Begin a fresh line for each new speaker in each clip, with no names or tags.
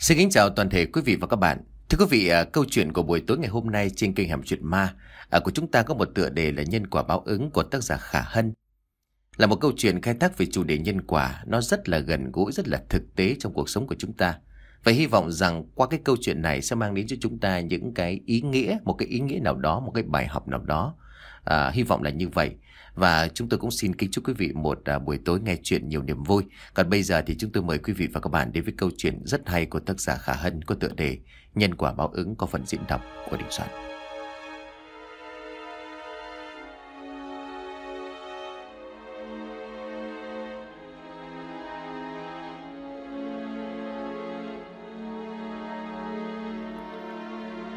Xin kính chào toàn thể quý vị và các bạn. Thưa quý vị, à, câu chuyện của buổi tối ngày hôm nay trên kênh Hẻm Chuyện Ma à, của chúng ta có một tựa đề là Nhân quả báo ứng của tác giả Khả Hân. Là một câu chuyện khai thác về chủ đề nhân quả, nó rất là gần gũi, rất là thực tế trong cuộc sống của chúng ta. Và hy vọng rằng qua cái câu chuyện này sẽ mang đến cho chúng ta những cái ý nghĩa, một cái ý nghĩa nào đó, một cái bài học nào đó. À, hy vọng là như vậy. Và chúng tôi cũng xin kính chúc quý vị một à, buổi tối nghe chuyện nhiều niềm vui. Còn bây giờ thì chúng tôi mời quý vị và các bạn đến với câu chuyện rất hay của tác giả Khả Hân có tựa đề Nhân quả báo ứng có phần diễn đọc của Đình Soạn.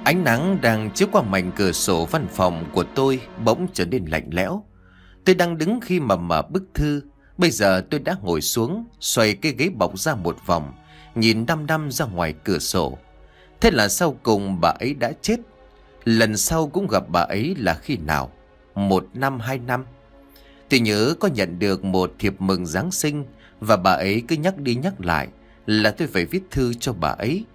Ánh nắng đang chiếu qua mảnh cửa sổ văn phòng của tôi bỗng trở nên lạnh lẽo. Tôi đang đứng khi mà mở bức thư Bây giờ tôi đã ngồi xuống Xoay cái ghế bọc ra một vòng Nhìn đăm đăm ra ngoài cửa sổ Thế là sau cùng bà ấy đã chết Lần sau cũng gặp bà ấy là khi nào Một năm hai năm Tôi nhớ có nhận được một thiệp mừng Giáng sinh Và bà ấy cứ nhắc đi nhắc lại Là tôi phải viết thư cho bà ấy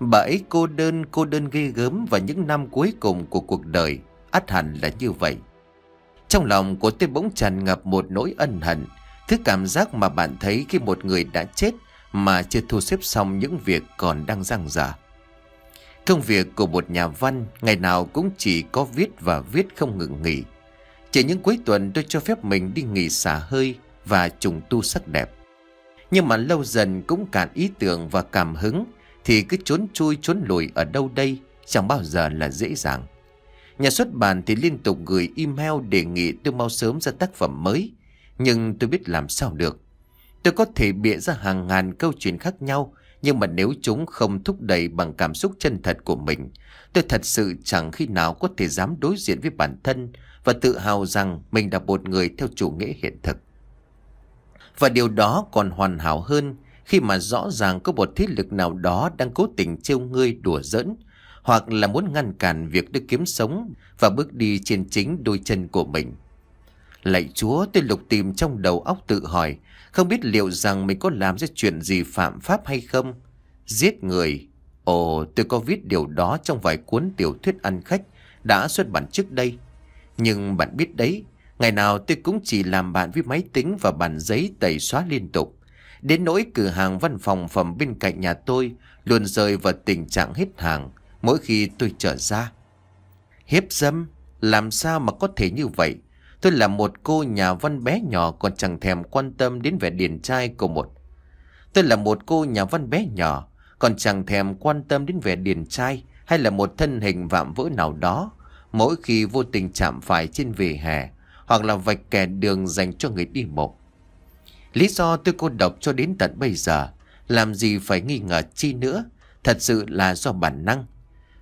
Bà ấy cô đơn cô đơn ghê gớm Và những năm cuối cùng của cuộc đời ắt hẳn là như vậy trong lòng của tôi bỗng tràn ngập một nỗi ân hận Thứ cảm giác mà bạn thấy khi một người đã chết Mà chưa thu xếp xong những việc còn đang dang dở Công việc của một nhà văn Ngày nào cũng chỉ có viết và viết không ngừng nghỉ Chỉ những cuối tuần tôi cho phép mình đi nghỉ xả hơi Và trùng tu sắc đẹp Nhưng mà lâu dần cũng cạn ý tưởng và cảm hứng Thì cứ trốn chui trốn lùi ở đâu đây Chẳng bao giờ là dễ dàng Nhà xuất bản thì liên tục gửi email đề nghị tôi mau sớm ra tác phẩm mới. Nhưng tôi biết làm sao được. Tôi có thể bịa ra hàng ngàn câu chuyện khác nhau, nhưng mà nếu chúng không thúc đẩy bằng cảm xúc chân thật của mình, tôi thật sự chẳng khi nào có thể dám đối diện với bản thân và tự hào rằng mình đã một người theo chủ nghĩa hiện thực. Và điều đó còn hoàn hảo hơn khi mà rõ ràng có một thế lực nào đó đang cố tình trêu ngươi đùa giỡn, hoặc là muốn ngăn cản việc được kiếm sống và bước đi trên chính đôi chân của mình. Lạy Chúa, tôi lục tìm trong đầu óc tự hỏi, không biết liệu rằng mình có làm ra chuyện gì phạm pháp hay không? Giết người. Ồ, tôi có viết điều đó trong vài cuốn tiểu thuyết ăn khách đã xuất bản trước đây. Nhưng bạn biết đấy, ngày nào tôi cũng chỉ làm bạn với máy tính và bàn giấy tẩy xóa liên tục. Đến nỗi cửa hàng văn phòng phẩm bên cạnh nhà tôi luôn rơi vào tình trạng hết hàng mỗi khi tôi trở ra. Hiếp dâm, làm sao mà có thể như vậy? Tôi là một cô nhà văn bé nhỏ còn chẳng thèm quan tâm đến vẻ điển trai của một. Tôi là một cô nhà văn bé nhỏ còn chẳng thèm quan tâm đến vẻ điển trai hay là một thân hình vạm vỡ nào đó. Mỗi khi vô tình chạm phải trên vỉa hè hoặc là vạch kẻ đường dành cho người đi bộ. Lý do tôi cô độc cho đến tận bây giờ làm gì phải nghi ngờ chi nữa thật sự là do bản năng.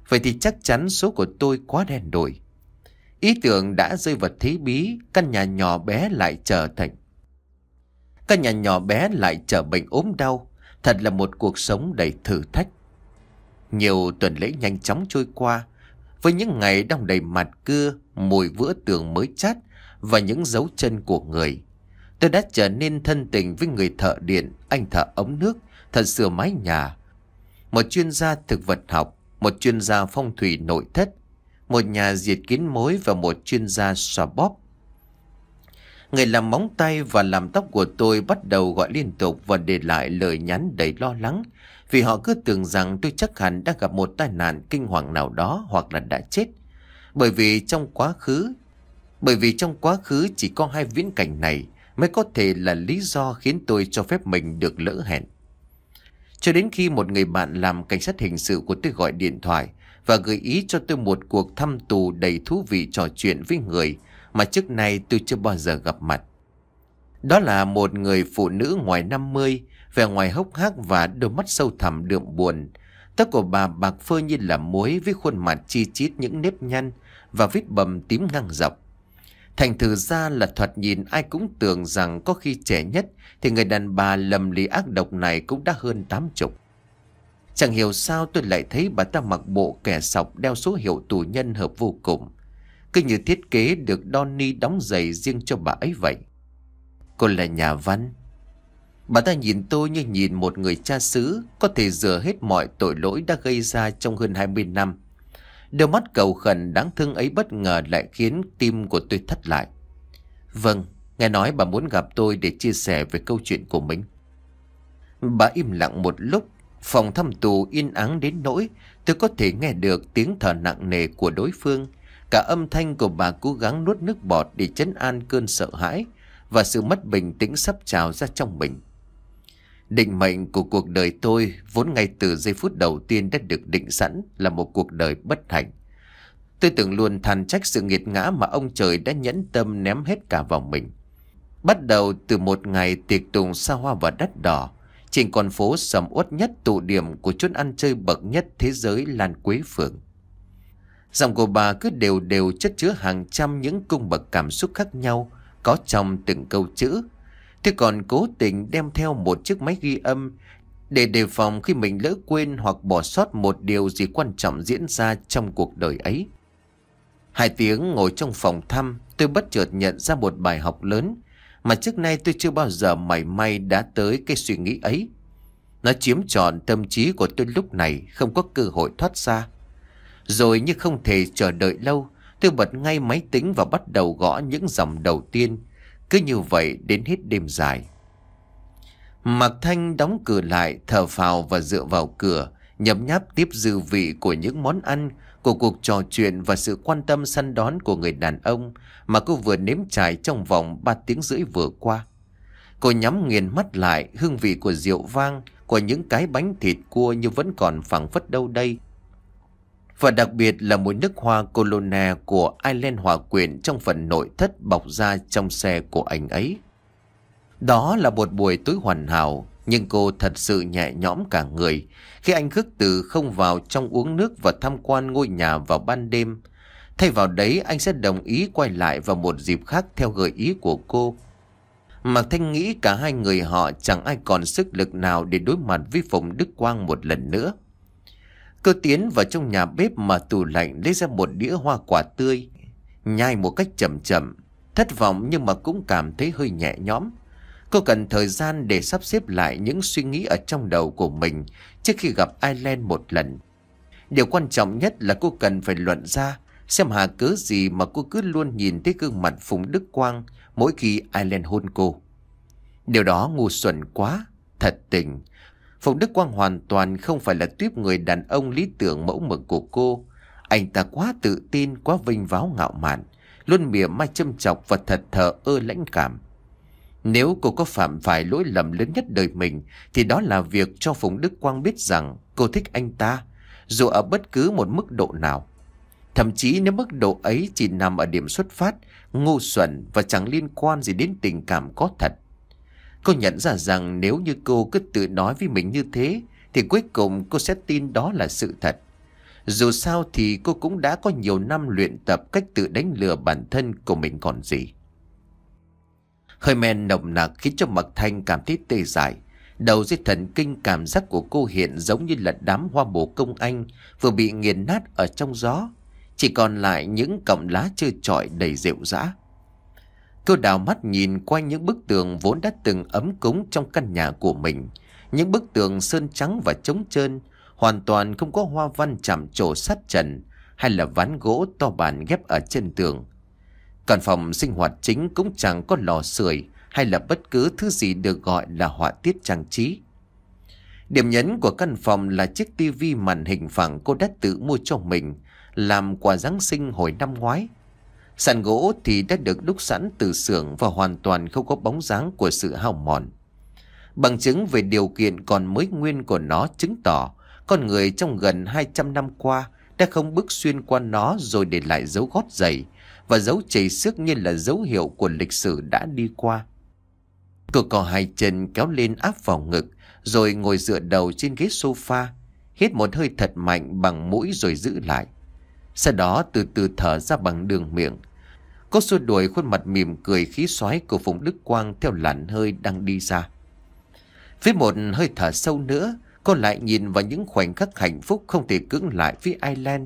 Vậy thì chắc chắn số của tôi quá đen đổi. Ý tưởng đã rơi vật thế bí, căn nhà nhỏ bé lại trở thành. Căn nhà nhỏ bé lại trở bệnh ốm đau, thật là một cuộc sống đầy thử thách. Nhiều tuần lễ nhanh chóng trôi qua, với những ngày đong đầy mặt cưa, mùi vữa tường mới chát và những dấu chân của người. Tôi đã trở nên thân tình với người thợ điện, anh thợ ống nước, thợ sửa mái nhà, một chuyên gia thực vật học một chuyên gia phong thủy nội thất, một nhà diệt kín mối và một chuyên gia xòa bóp. Người làm móng tay và làm tóc của tôi bắt đầu gọi liên tục và để lại lời nhắn đầy lo lắng vì họ cứ tưởng rằng tôi chắc hẳn đã gặp một tai nạn kinh hoàng nào đó hoặc là đã chết. Bởi vì trong quá khứ, bởi vì trong quá khứ chỉ có hai viễn cảnh này mới có thể là lý do khiến tôi cho phép mình được lỡ hẹn. Cho đến khi một người bạn làm cảnh sát hình sự của tôi gọi điện thoại và gợi ý cho tôi một cuộc thăm tù đầy thú vị trò chuyện với người mà trước nay tôi chưa bao giờ gặp mặt. Đó là một người phụ nữ ngoài 50, vẻ ngoài hốc hác và đôi mắt sâu thẳm đượm buồn. Tóc của bà bạc phơ như là muối với khuôn mặt chi chít những nếp nhăn và vết bầm tím ngang dọc. Thành thử ra là thoạt nhìn ai cũng tưởng rằng có khi trẻ nhất thì người đàn bà lầm lì ác độc này cũng đã hơn tám chục. Chẳng hiểu sao tôi lại thấy bà ta mặc bộ kẻ sọc đeo số hiệu tù nhân hợp vô cùng. Cứ như thiết kế được Donny đóng giày riêng cho bà ấy vậy. Cô là nhà văn. Bà ta nhìn tôi như nhìn một người cha xứ có thể rửa hết mọi tội lỗi đã gây ra trong hơn 20 năm. Đôi mắt cầu khẩn đáng thương ấy bất ngờ lại khiến tim của tôi thắt lại. Vâng, nghe nói bà muốn gặp tôi để chia sẻ về câu chuyện của mình. Bà im lặng một lúc, phòng thăm tù yên ắng đến nỗi tôi có thể nghe được tiếng thở nặng nề của đối phương. Cả âm thanh của bà cố gắng nuốt nước bọt để chấn an cơn sợ hãi và sự mất bình tĩnh sắp trào ra trong mình. Định mệnh của cuộc đời tôi vốn ngay từ giây phút đầu tiên đã được định sẵn là một cuộc đời bất hạnh. Tôi từng luôn than trách sự nghiệt ngã mà ông trời đã nhẫn tâm ném hết cả vào mình. Bắt đầu từ một ngày tiệc tùng xa hoa và đắt đỏ, trên con phố sầm uất nhất tụ điểm của chốn ăn chơi bậc nhất thế giới Lan Quế Phường. Dòng của bà cứ đều đều chất chứa hàng trăm những cung bậc cảm xúc khác nhau có trong từng câu chữ, Thế còn cố tình đem theo một chiếc máy ghi âm để đề phòng khi mình lỡ quên hoặc bỏ sót một điều gì quan trọng diễn ra trong cuộc đời ấy. Hai tiếng ngồi trong phòng thăm, tôi bất chợt nhận ra một bài học lớn mà trước nay tôi chưa bao giờ mảy may đã tới cái suy nghĩ ấy. Nó chiếm trọn tâm trí của tôi lúc này không có cơ hội thoát ra. Rồi như không thể chờ đợi lâu, tôi bật ngay máy tính và bắt đầu gõ những dòng đầu tiên cứ như vậy đến hết đêm dài Mạc Thanh đóng cửa lại Thở phào và dựa vào cửa Nhấm nháp tiếp dư vị của những món ăn Của cuộc trò chuyện Và sự quan tâm săn đón của người đàn ông Mà cô vừa nếm trải trong vòng 3 tiếng rưỡi vừa qua Cô nhắm nghiền mắt lại Hương vị của rượu vang Của những cái bánh thịt cua Như vẫn còn phẳng phất đâu đây và đặc biệt là một nước hoa Colonna của Ireland Hòa Quyền trong phần nội thất bọc ra trong xe của anh ấy. Đó là một buổi tối hoàn hảo, nhưng cô thật sự nhẹ nhõm cả người khi anh khước từ không vào trong uống nước và tham quan ngôi nhà vào ban đêm. Thay vào đấy anh sẽ đồng ý quay lại vào một dịp khác theo gợi ý của cô. Mạc Thanh nghĩ cả hai người họ chẳng ai còn sức lực nào để đối mặt với Phùng Đức Quang một lần nữa cô tiến vào trong nhà bếp mà tủ lạnh lấy ra một đĩa hoa quả tươi, nhai một cách chậm chậm, thất vọng nhưng mà cũng cảm thấy hơi nhẹ nhõm. Cô cần thời gian để sắp xếp lại những suy nghĩ ở trong đầu của mình trước khi gặp Ireland một lần. Điều quan trọng nhất là cô cần phải luận ra xem hà cớ gì mà cô cứ luôn nhìn thấy gương mặt Phùng Đức Quang mỗi khi Ireland hôn cô. Điều đó ngu xuẩn quá, thật tình. Phùng Đức Quang hoàn toàn không phải là tuyếp người đàn ông lý tưởng mẫu mực của cô. Anh ta quá tự tin, quá vinh váo ngạo mạn, luôn mỉa mai châm chọc và thật thờ ơ lãnh cảm. Nếu cô có phạm phải lỗi lầm lớn nhất đời mình thì đó là việc cho Phùng Đức Quang biết rằng cô thích anh ta, dù ở bất cứ một mức độ nào. Thậm chí nếu mức độ ấy chỉ nằm ở điểm xuất phát, ngu xuẩn và chẳng liên quan gì đến tình cảm có thật. Cô nhận ra rằng nếu như cô cứ tự nói với mình như thế Thì cuối cùng cô sẽ tin đó là sự thật Dù sao thì cô cũng đã có nhiều năm luyện tập cách tự đánh lừa bản thân của mình còn gì Hơi men nồng nặc khiến cho mặt Thanh cảm thấy tê dại Đầu dây thần kinh cảm giác của cô hiện giống như là đám hoa bổ công anh Vừa bị nghiền nát ở trong gió Chỉ còn lại những cọng lá trơ trọi đầy rượu rã Cô đào mắt nhìn qua những bức tường vốn đã từng ấm cúng trong căn nhà của mình. Những bức tường sơn trắng và trống trơn, hoàn toàn không có hoa văn chạm trổ sát trần hay là ván gỗ to bản ghép ở trên tường. Còn phòng sinh hoạt chính cũng chẳng có lò sưởi hay là bất cứ thứ gì được gọi là họa tiết trang trí. Điểm nhấn của căn phòng là chiếc tivi màn hình phẳng cô đã tự mua cho mình, làm quà Giáng sinh hồi năm ngoái. Sàn gỗ thì đã được đúc sẵn từ xưởng và hoàn toàn không có bóng dáng của sự hao mòn. Bằng chứng về điều kiện còn mới nguyên của nó chứng tỏ con người trong gần 200 năm qua đã không bước xuyên qua nó rồi để lại dấu gót giày và dấu chảy xước như là dấu hiệu của lịch sử đã đi qua. Cô cò hai chân kéo lên áp vào ngực rồi ngồi dựa đầu trên ghế sofa, hít một hơi thật mạnh bằng mũi rồi giữ lại. Sau đó từ từ thở ra bằng đường miệng Cô xua đuổi khuôn mặt mỉm cười khí xoáy của Phùng Đức Quang theo làn hơi đang đi ra. Với một hơi thở sâu nữa, cô lại nhìn vào những khoảnh khắc hạnh phúc không thể cưỡng lại với Ireland.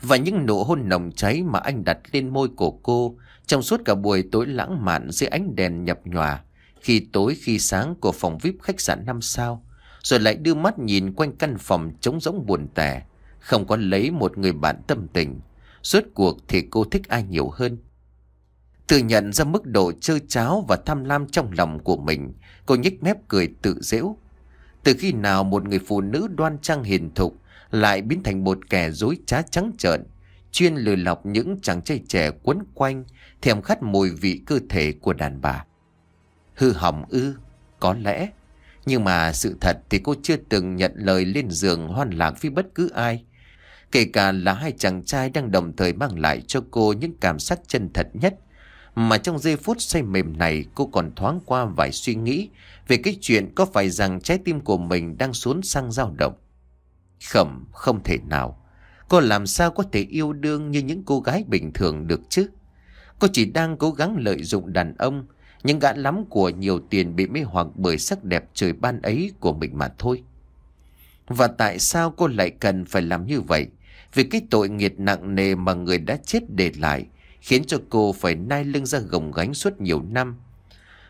Và những nụ hôn nồng cháy mà anh đặt lên môi của cô trong suốt cả buổi tối lãng mạn dưới ánh đèn nhập nhòa, khi tối khi sáng của phòng VIP khách sạn 5 sao, rồi lại đưa mắt nhìn quanh căn phòng trống rỗng buồn tẻ, không có lấy một người bạn tâm tình. Rốt cuộc thì cô thích ai nhiều hơn Tự nhận ra mức độ trơ cháo và tham lam trong lòng của mình Cô nhích mép cười tự dễu Từ khi nào một người phụ nữ đoan trang hiền thục Lại biến thành một kẻ dối trá trắng trợn Chuyên lừa lọc những chàng trai trẻ quấn quanh Thèm khát mùi vị cơ thể của đàn bà Hư hỏng ư Có lẽ Nhưng mà sự thật thì cô chưa từng nhận lời lên giường hoan lạc với bất cứ ai Kể cả là hai chàng trai đang đồng thời mang lại cho cô những cảm giác chân thật nhất Mà trong giây phút say mềm này cô còn thoáng qua vài suy nghĩ Về cái chuyện có phải rằng trái tim của mình đang xuống sang dao động Khẩm không thể nào Cô làm sao có thể yêu đương như những cô gái bình thường được chứ Cô chỉ đang cố gắng lợi dụng đàn ông Những gã lắm của nhiều tiền bị mê hoặc bởi sắc đẹp trời ban ấy của mình mà thôi Và tại sao cô lại cần phải làm như vậy vì cái tội nghiệt nặng nề mà người đã chết để lại, khiến cho cô phải nai lưng ra gồng gánh suốt nhiều năm.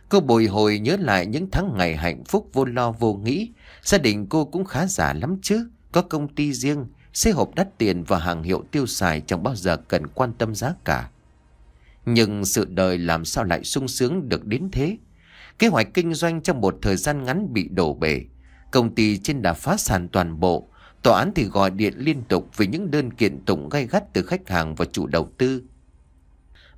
Cô bồi hồi nhớ lại những tháng ngày hạnh phúc vô lo vô nghĩ, gia đình cô cũng khá giả lắm chứ, có công ty riêng, xe hộp đắt tiền và hàng hiệu tiêu xài chẳng bao giờ cần quan tâm giá cả. Nhưng sự đời làm sao lại sung sướng được đến thế? Kế hoạch kinh doanh trong một thời gian ngắn bị đổ bể, công ty trên đã phá sản toàn bộ, Tòa án thì gọi điện liên tục về những đơn kiện tụng gay gắt từ khách hàng và chủ đầu tư.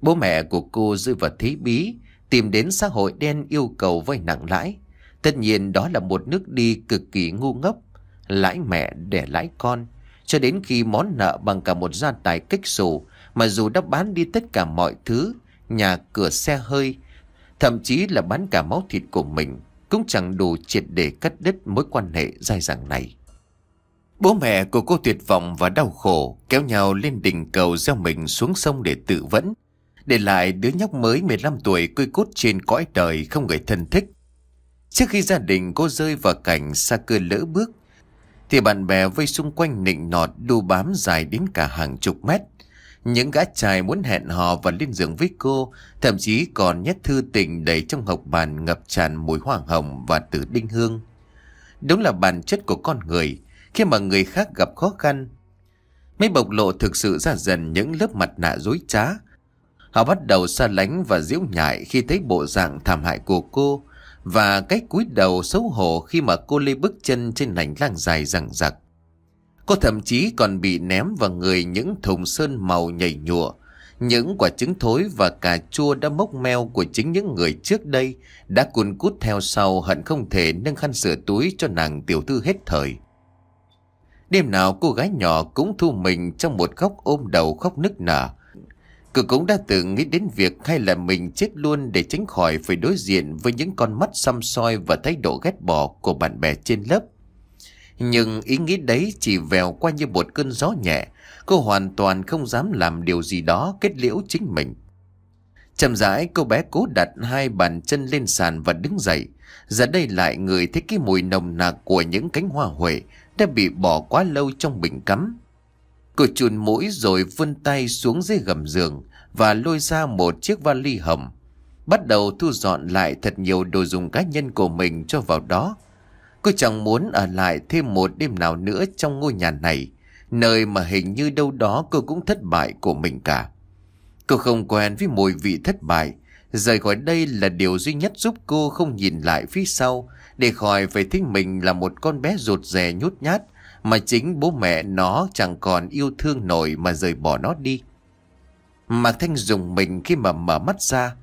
Bố mẹ của cô rơi vào thế bí, tìm đến xã hội đen yêu cầu vay nặng lãi. Tất nhiên đó là một nước đi cực kỳ ngu ngốc, lãi mẹ để lãi con, cho đến khi món nợ bằng cả một gia tài kích sổ mà dù đã bán đi tất cả mọi thứ, nhà cửa xe hơi, thậm chí là bán cả máu thịt của mình, cũng chẳng đủ triệt để cắt đứt mối quan hệ dài dẳng này. Bố mẹ của cô tuyệt vọng và đau khổ kéo nhau lên đỉnh cầu gieo mình xuống sông để tự vẫn. Để lại đứa nhóc mới 15 tuổi côi cốt trên cõi đời không người thân thích. Trước khi gia đình cô rơi vào cảnh xa cơ lỡ bước thì bạn bè vây xung quanh nịnh nọt đu bám dài đến cả hàng chục mét. Những gã trai muốn hẹn hò và lên giường với cô, thậm chí còn nhét thư tình đầy trong hộp bàn ngập tràn mùi hoa hồng và tử đinh hương. Đúng là bản chất của con người, khi mà người khác gặp khó khăn. Mới bộc lộ thực sự ra dần những lớp mặt nạ dối trá. Họ bắt đầu xa lánh và diễu nhại khi thấy bộ dạng thảm hại của cô và cái cúi đầu xấu hổ khi mà cô lê bước chân trên hành lang dài rằng rặc. Cô thậm chí còn bị ném vào người những thùng sơn màu nhảy nhụa, những quả trứng thối và cà chua đã mốc meo của chính những người trước đây đã cuốn cút theo sau hận không thể nâng khăn sửa túi cho nàng tiểu thư hết thời. Đêm nào cô gái nhỏ cũng thu mình trong một góc ôm đầu khóc nức nở. Cô cũng đã từng nghĩ đến việc hay là mình chết luôn để tránh khỏi phải đối diện với những con mắt xăm soi và thái độ ghét bỏ của bạn bè trên lớp. Nhưng ý nghĩ đấy chỉ vèo qua như một cơn gió nhẹ, cô hoàn toàn không dám làm điều gì đó kết liễu chính mình. Chầm rãi cô bé cố đặt hai bàn chân lên sàn và đứng dậy, giờ đây lại người thấy cái mùi nồng nặc của những cánh hoa huệ đã bị bỏ quá lâu trong bình cắm. Cô chùn mũi rồi vươn tay xuống dưới gầm giường và lôi ra một chiếc vali hầm. Bắt đầu thu dọn lại thật nhiều đồ dùng cá nhân của mình cho vào đó. Cô chẳng muốn ở lại thêm một đêm nào nữa trong ngôi nhà này, nơi mà hình như đâu đó cô cũng thất bại của mình cả. Cô không quen với mùi vị thất bại, rời khỏi đây là điều duy nhất giúp cô không nhìn lại phía sau để khỏi phải thích mình là một con bé rụt rè nhút nhát mà chính bố mẹ nó chẳng còn yêu thương nổi mà rời bỏ nó đi. Mạc Thanh dùng mình khi mà mở mắt ra,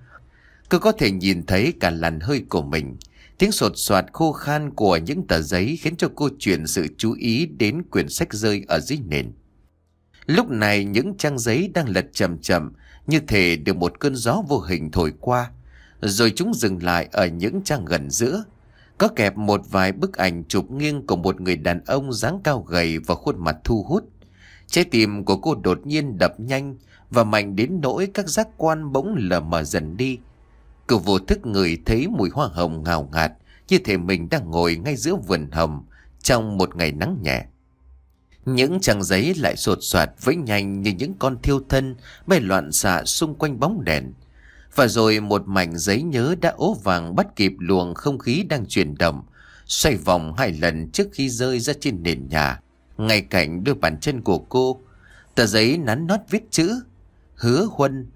cứ có thể nhìn thấy cả làn hơi của mình. Tiếng sột soạt khô khan của những tờ giấy khiến cho cô chuyển sự chú ý đến quyển sách rơi ở dưới nền. Lúc này những trang giấy đang lật chậm chậm như thể được một cơn gió vô hình thổi qua, rồi chúng dừng lại ở những trang gần giữa. Có kẹp một vài bức ảnh chụp nghiêng của một người đàn ông dáng cao gầy và khuôn mặt thu hút. Trái tim của cô đột nhiên đập nhanh và mạnh đến nỗi các giác quan bỗng lờ mờ dần đi. Cô vô thức người thấy mùi hoa hồng ngào ngạt như thể mình đang ngồi ngay giữa vườn hồng trong một ngày nắng nhẹ. Những trang giấy lại sột soạt với nhanh như những con thiêu thân bay loạn xạ xung quanh bóng đèn. Và rồi một mảnh giấy nhớ đã ố vàng bắt kịp luồng không khí đang chuyển động, xoay vòng hai lần trước khi rơi ra trên nền nhà, ngay cạnh đôi bàn chân của cô. Tờ giấy nắn nót viết chữ Hứa Huân,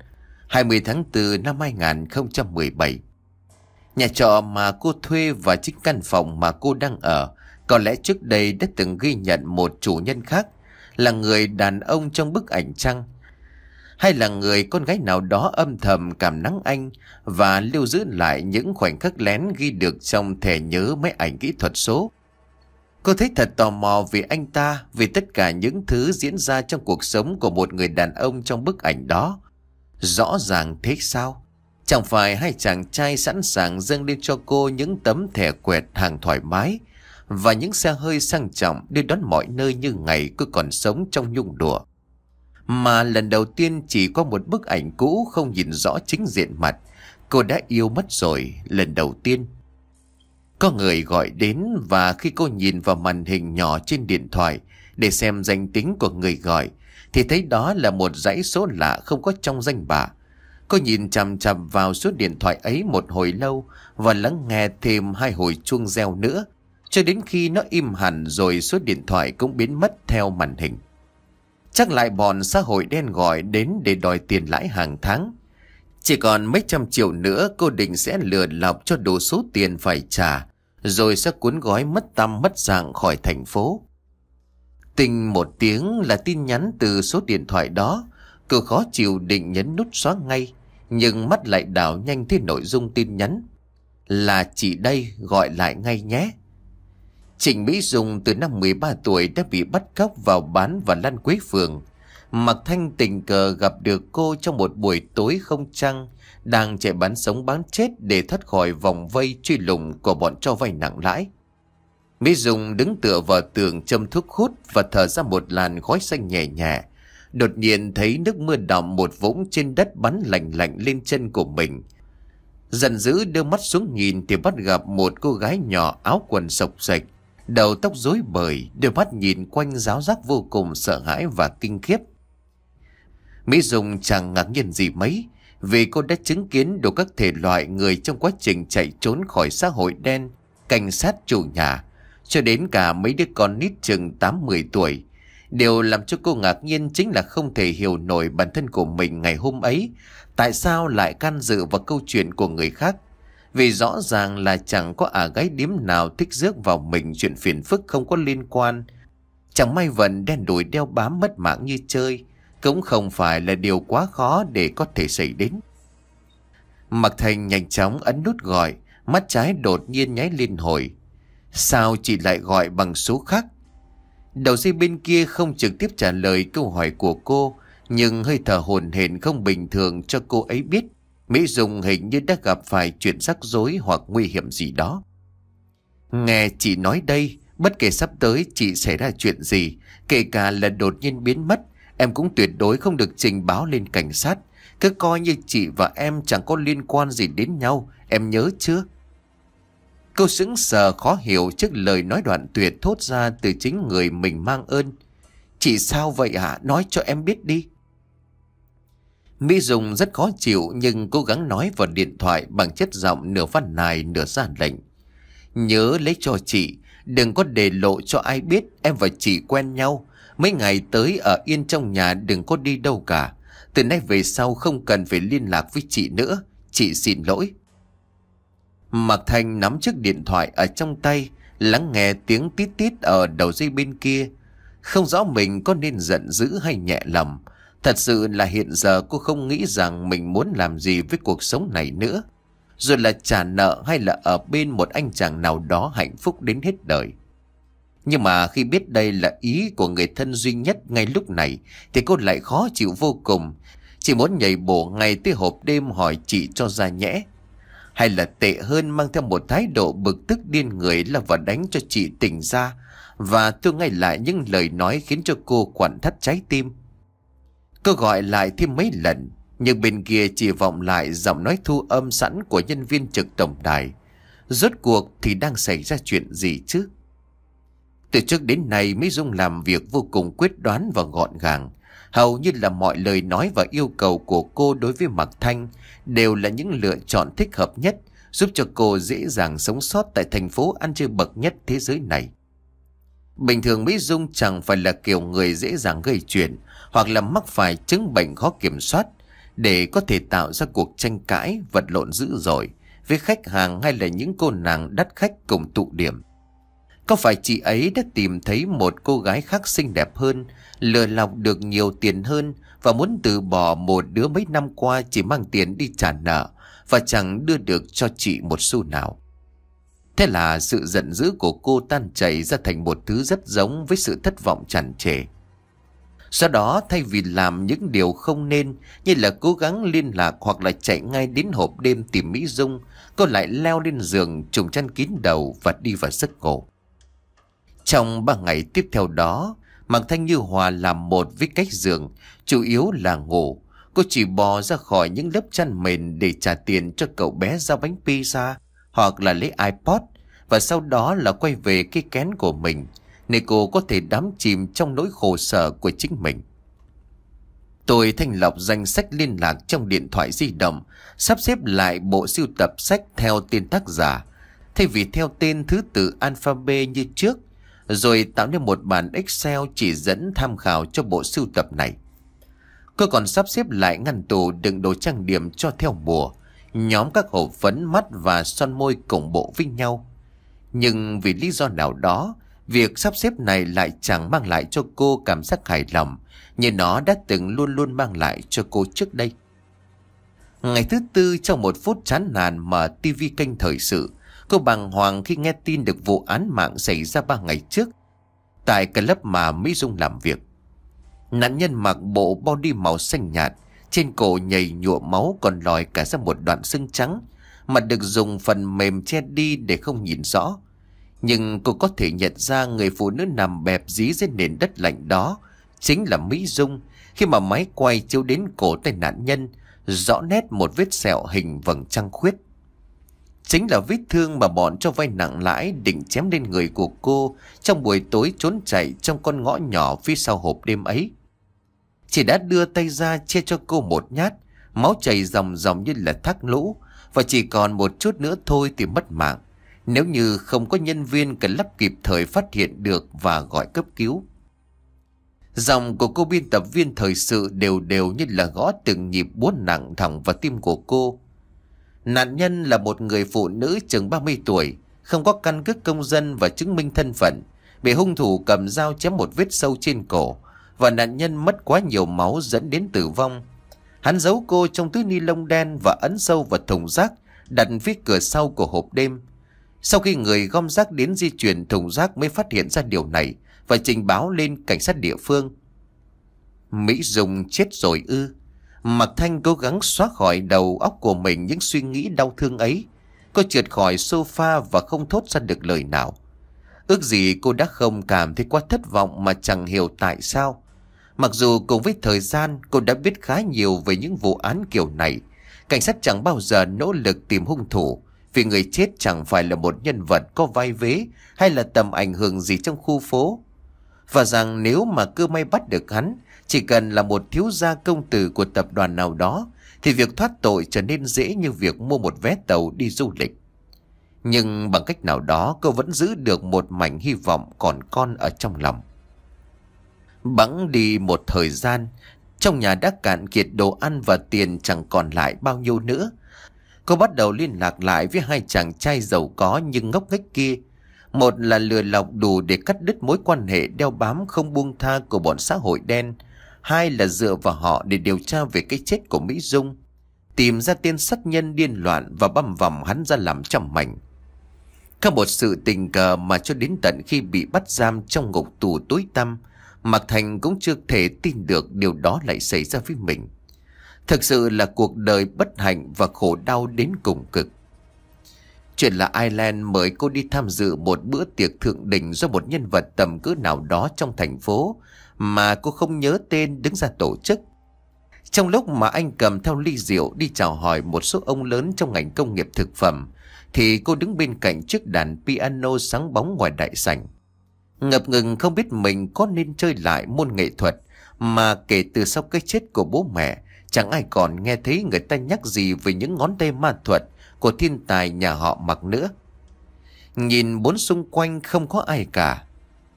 20 tháng 4 năm 2017. Nhà trọ mà cô thuê và chính căn phòng mà cô đang ở có lẽ trước đây đã từng ghi nhận một chủ nhân khác là người đàn ông trong bức ảnh trăng hay là người con gái nào đó âm thầm cảm nắng anh và lưu giữ lại những khoảnh khắc lén ghi được trong thẻ nhớ máy ảnh kỹ thuật số. Cô thấy thật tò mò vì anh ta, vì tất cả những thứ diễn ra trong cuộc sống của một người đàn ông trong bức ảnh đó. Rõ ràng thế sao? Chẳng phải hai chàng trai sẵn sàng dâng lên cho cô những tấm thẻ quẹt hàng thoải mái và những xe hơi sang trọng đi đón mọi nơi như ngày cứ còn sống trong nhung đùa. Mà lần đầu tiên chỉ có một bức ảnh cũ không nhìn rõ chính diện mặt Cô đã yêu mất rồi lần đầu tiên Có người gọi đến và khi cô nhìn vào màn hình nhỏ trên điện thoại Để xem danh tính của người gọi Thì thấy đó là một dãy số lạ không có trong danh bạ Cô nhìn chằm chằm vào số điện thoại ấy một hồi lâu Và lắng nghe thêm hai hồi chuông reo nữa Cho đến khi nó im hẳn rồi số điện thoại cũng biến mất theo màn hình Chắc lại bọn xã hội đen gọi đến để đòi tiền lãi hàng tháng. Chỉ còn mấy trăm triệu nữa cô định sẽ lừa lọc cho đủ số tiền phải trả, rồi sẽ cuốn gói mất tâm mất dạng khỏi thành phố. Tình một tiếng là tin nhắn từ số điện thoại đó, cô khó chịu định nhấn nút xóa ngay, nhưng mắt lại đảo nhanh thấy nội dung tin nhắn. Là chị đây gọi lại ngay nhé. Trịnh Mỹ Dung từ năm 13 tuổi đã bị bắt cóc vào bán và lăn quế phường. Mạc Thanh tình cờ gặp được cô trong một buổi tối không trăng, đang chạy bán sống bán chết để thoát khỏi vòng vây truy lùng của bọn cho vay nặng lãi. Mỹ Dung đứng tựa vào tường châm thuốc hút và thở ra một làn khói xanh nhẹ nhẹ. Đột nhiên thấy nước mưa đọng một vũng trên đất bắn lạnh lạnh lên chân của mình. Dần dữ đưa mắt xuống nhìn thì bắt gặp một cô gái nhỏ áo quần sọc sạch, Đầu tóc rối bời, đôi mắt nhìn quanh giáo giác vô cùng sợ hãi và kinh khiếp. Mỹ Dung chẳng ngạc nhiên gì mấy, vì cô đã chứng kiến đủ các thể loại người trong quá trình chạy trốn khỏi xã hội đen, cảnh sát chủ nhà, cho đến cả mấy đứa con nít chừng 8-10 tuổi. Điều làm cho cô ngạc nhiên chính là không thể hiểu nổi bản thân của mình ngày hôm ấy, tại sao lại can dự vào câu chuyện của người khác. Vì rõ ràng là chẳng có ả à gái điếm nào thích rước vào mình chuyện phiền phức không có liên quan. Chẳng may vận đen đùi đeo bám mất mạng như chơi, cũng không phải là điều quá khó để có thể xảy đến. Mặc thành nhanh chóng ấn nút gọi, mắt trái đột nhiên nháy liên hồi. Sao chị lại gọi bằng số khác? Đầu dây bên kia không trực tiếp trả lời câu hỏi của cô, nhưng hơi thở hồn hển không bình thường cho cô ấy biết Mỹ Dung hình như đã gặp phải chuyện rắc rối hoặc nguy hiểm gì đó. Nghe chị nói đây, bất kể sắp tới chị xảy ra chuyện gì, kể cả là đột nhiên biến mất, em cũng tuyệt đối không được trình báo lên cảnh sát. Cứ coi như chị và em chẳng có liên quan gì đến nhau, em nhớ chưa? Câu sững sờ khó hiểu trước lời nói đoạn tuyệt thốt ra từ chính người mình mang ơn. Chị sao vậy hả? Nói cho em biết đi. Mỹ Dung rất khó chịu nhưng cố gắng nói vào điện thoại bằng chất giọng nửa văn nài nửa ra lệnh. Nhớ lấy cho chị, đừng có để lộ cho ai biết em và chị quen nhau. Mấy ngày tới ở yên trong nhà đừng có đi đâu cả. Từ nay về sau không cần phải liên lạc với chị nữa. Chị xin lỗi. Mạc Thành nắm chiếc điện thoại ở trong tay, lắng nghe tiếng tít tít ở đầu dây bên kia. Không rõ mình có nên giận dữ hay nhẹ lòng. Thật sự là hiện giờ cô không nghĩ rằng mình muốn làm gì với cuộc sống này nữa. Rồi là trả nợ hay là ở bên một anh chàng nào đó hạnh phúc đến hết đời. Nhưng mà khi biết đây là ý của người thân duy nhất ngay lúc này thì cô lại khó chịu vô cùng. Chỉ muốn nhảy bổ ngay tới hộp đêm hỏi chị cho ra nhẽ. Hay là tệ hơn mang theo một thái độ bực tức điên người là vào đánh cho chị tỉnh ra và thương ngay lại những lời nói khiến cho cô quặn thắt trái tim. Cô gọi lại thêm mấy lần, nhưng bên kia chỉ vọng lại giọng nói thu âm sẵn của nhân viên trực tổng đài. Rốt cuộc thì đang xảy ra chuyện gì chứ? Từ trước đến nay Mỹ Dung làm việc vô cùng quyết đoán và gọn gàng. Hầu như là mọi lời nói và yêu cầu của cô đối với Mạc Thanh đều là những lựa chọn thích hợp nhất giúp cho cô dễ dàng sống sót tại thành phố ăn chơi bậc nhất thế giới này. Bình thường Mỹ Dung chẳng phải là kiểu người dễ dàng gây chuyện hoặc là mắc phải chứng bệnh khó kiểm soát để có thể tạo ra cuộc tranh cãi vật lộn dữ dội với khách hàng hay là những cô nàng đắt khách cùng tụ điểm. Có phải chị ấy đã tìm thấy một cô gái khác xinh đẹp hơn, lừa lọc được nhiều tiền hơn và muốn từ bỏ một đứa mấy năm qua chỉ mang tiền đi trả nợ và chẳng đưa được cho chị một xu nào? Thế là sự giận dữ của cô tan chảy ra thành một thứ rất giống với sự thất vọng tràn trề sau đó thay vì làm những điều không nên như là cố gắng liên lạc hoặc là chạy ngay đến hộp đêm tìm Mỹ Dung, cô lại leo lên giường trùng chăn kín đầu và đi vào giấc ngủ. Trong ba ngày tiếp theo đó, Mạng Thanh Như Hòa làm một với cách giường, chủ yếu là ngủ. Cô chỉ bò ra khỏi những lớp chăn mền để trả tiền cho cậu bé giao bánh pizza hoặc là lấy iPod và sau đó là quay về cái kén của mình. Để cô có thể đắm chìm trong nỗi khổ sở của chính mình Tôi thanh lọc danh sách liên lạc trong điện thoại di động Sắp xếp lại bộ sưu tập sách theo tên tác giả Thay vì theo tên thứ tự alphabet như trước Rồi tạo nên một bản Excel chỉ dẫn tham khảo cho bộ sưu tập này Cô còn sắp xếp lại ngăn tủ đựng đồ trang điểm cho theo mùa Nhóm các hộp phấn mắt và son môi cùng bộ với nhau Nhưng vì lý do nào đó Việc sắp xếp này lại chẳng mang lại cho cô cảm giác hài lòng Như nó đã từng luôn luôn mang lại cho cô trước đây Ngày thứ tư trong một phút chán nàn mà TV kênh thời sự Cô bàng hoàng khi nghe tin được vụ án mạng xảy ra ba ngày trước Tại cái lớp mà Mỹ Dung làm việc Nạn nhân mặc bộ body màu xanh nhạt Trên cổ nhầy nhụa máu còn lòi cả ra một đoạn xương trắng Mặt được dùng phần mềm che đi để không nhìn rõ nhưng cô có thể nhận ra người phụ nữ nằm bẹp dí dưới nền đất lạnh đó Chính là Mỹ Dung Khi mà máy quay chiếu đến cổ tay nạn nhân Rõ nét một vết sẹo hình vầng trăng khuyết Chính là vết thương mà bọn cho vay nặng lãi định chém lên người của cô Trong buổi tối trốn chạy trong con ngõ nhỏ phía sau hộp đêm ấy Chỉ đã đưa tay ra che cho cô một nhát Máu chảy dòng dòng như là thác lũ Và chỉ còn một chút nữa thôi thì mất mạng nếu như không có nhân viên cần lắp kịp thời phát hiện được và gọi cấp cứu. Dòng của cô biên tập viên thời sự đều đều như là gõ từng nhịp búa nặng thẳng vào tim của cô. Nạn nhân là một người phụ nữ chừng 30 tuổi, không có căn cước công dân và chứng minh thân phận, bị hung thủ cầm dao chém một vết sâu trên cổ và nạn nhân mất quá nhiều máu dẫn đến tử vong. Hắn giấu cô trong túi ni lông đen và ấn sâu vào thùng rác đặt phía cửa sau của hộp đêm. Sau khi người gom rác đến di chuyển thùng rác mới phát hiện ra điều này và trình báo lên cảnh sát địa phương. Mỹ Dung chết rồi ư. Mạc Thanh cố gắng xóa khỏi đầu óc của mình những suy nghĩ đau thương ấy. Cô trượt khỏi sofa và không thốt ra được lời nào. Ước gì cô đã không cảm thấy quá thất vọng mà chẳng hiểu tại sao. Mặc dù cùng với thời gian cô đã biết khá nhiều về những vụ án kiểu này, cảnh sát chẳng bao giờ nỗ lực tìm hung thủ vì người chết chẳng phải là một nhân vật có vai vế hay là tầm ảnh hưởng gì trong khu phố. Và rằng nếu mà cơ may bắt được hắn, chỉ cần là một thiếu gia công tử của tập đoàn nào đó, thì việc thoát tội trở nên dễ như việc mua một vé tàu đi du lịch. Nhưng bằng cách nào đó cô vẫn giữ được một mảnh hy vọng còn con ở trong lòng. Bẵng đi một thời gian, trong nhà đã cạn kiệt đồ ăn và tiền chẳng còn lại bao nhiêu nữa. Cô bắt đầu liên lạc lại với hai chàng trai giàu có nhưng ngốc nghếch kia. Một là lừa lọc đủ để cắt đứt mối quan hệ đeo bám không buông tha của bọn xã hội đen. Hai là dựa vào họ để điều tra về cái chết của Mỹ Dung. Tìm ra tên sát nhân điên loạn và băm vòng hắn ra làm trăm mảnh. Các một sự tình cờ mà cho đến tận khi bị bắt giam trong ngục tù tối tăm, Mạc Thành cũng chưa thể tin được điều đó lại xảy ra với mình. Thực sự là cuộc đời bất hạnh và khổ đau đến cùng cực. Chuyện là Ireland mời cô đi tham dự một bữa tiệc thượng đỉnh do một nhân vật tầm cỡ nào đó trong thành phố mà cô không nhớ tên đứng ra tổ chức. Trong lúc mà anh cầm theo ly rượu đi chào hỏi một số ông lớn trong ngành công nghiệp thực phẩm, thì cô đứng bên cạnh chiếc đàn piano sáng bóng ngoài đại sảnh. Ngập ngừng không biết mình có nên chơi lại môn nghệ thuật mà kể từ sau cái chết của bố mẹ, Chẳng ai còn nghe thấy người ta nhắc gì về những ngón tay ma thuật của thiên tài nhà họ mặc nữa. Nhìn bốn xung quanh không có ai cả.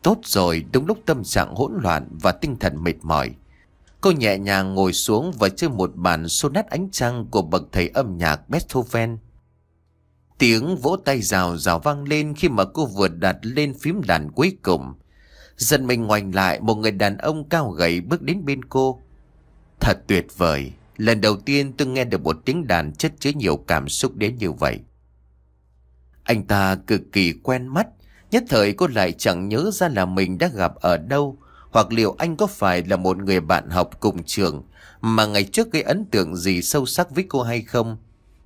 Tốt rồi đúng lúc tâm trạng hỗn loạn và tinh thần mệt mỏi. Cô nhẹ nhàng ngồi xuống và chơi một bản sonat ánh trăng của bậc thầy âm nhạc Beethoven. Tiếng vỗ tay rào rào vang lên khi mà cô vừa đặt lên phím đàn cuối cùng. Dần mình ngoảnh lại một người đàn ông cao gầy bước đến bên cô. Thật tuyệt vời, lần đầu tiên tôi nghe được một tiếng đàn chất chứa nhiều cảm xúc đến như vậy. Anh ta cực kỳ quen mắt, nhất thời cô lại chẳng nhớ ra là mình đã gặp ở đâu, hoặc liệu anh có phải là một người bạn học cùng trường mà ngày trước gây ấn tượng gì sâu sắc với cô hay không.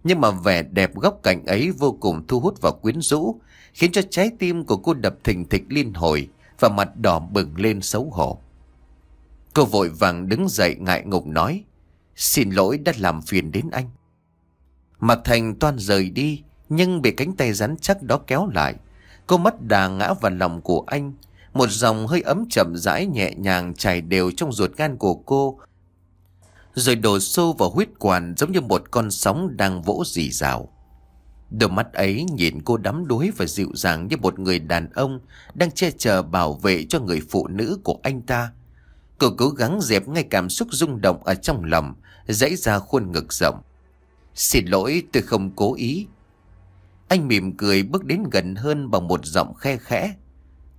Nhưng mà vẻ đẹp góc cạnh ấy vô cùng thu hút và quyến rũ, khiến cho trái tim của cô đập thình thịch liên hồi và mặt đỏ bừng lên xấu hổ. Cô vội vàng đứng dậy ngại ngùng nói Xin lỗi đã làm phiền đến anh Mặt thành toan rời đi Nhưng bị cánh tay rắn chắc đó kéo lại Cô mắt đà ngã vào lòng của anh Một dòng hơi ấm chậm rãi nhẹ nhàng chảy đều trong ruột gan của cô Rồi đổ sâu vào huyết quản giống như một con sóng đang vỗ dì rào Đôi mắt ấy nhìn cô đắm đuối và dịu dàng như một người đàn ông Đang che chở bảo vệ cho người phụ nữ của anh ta Cô cố gắng dẹp ngay cảm xúc rung động ở trong lòng, dãy ra khuôn ngực rộng. Xin lỗi tôi không cố ý. Anh mỉm cười bước đến gần hơn bằng một giọng khe khẽ.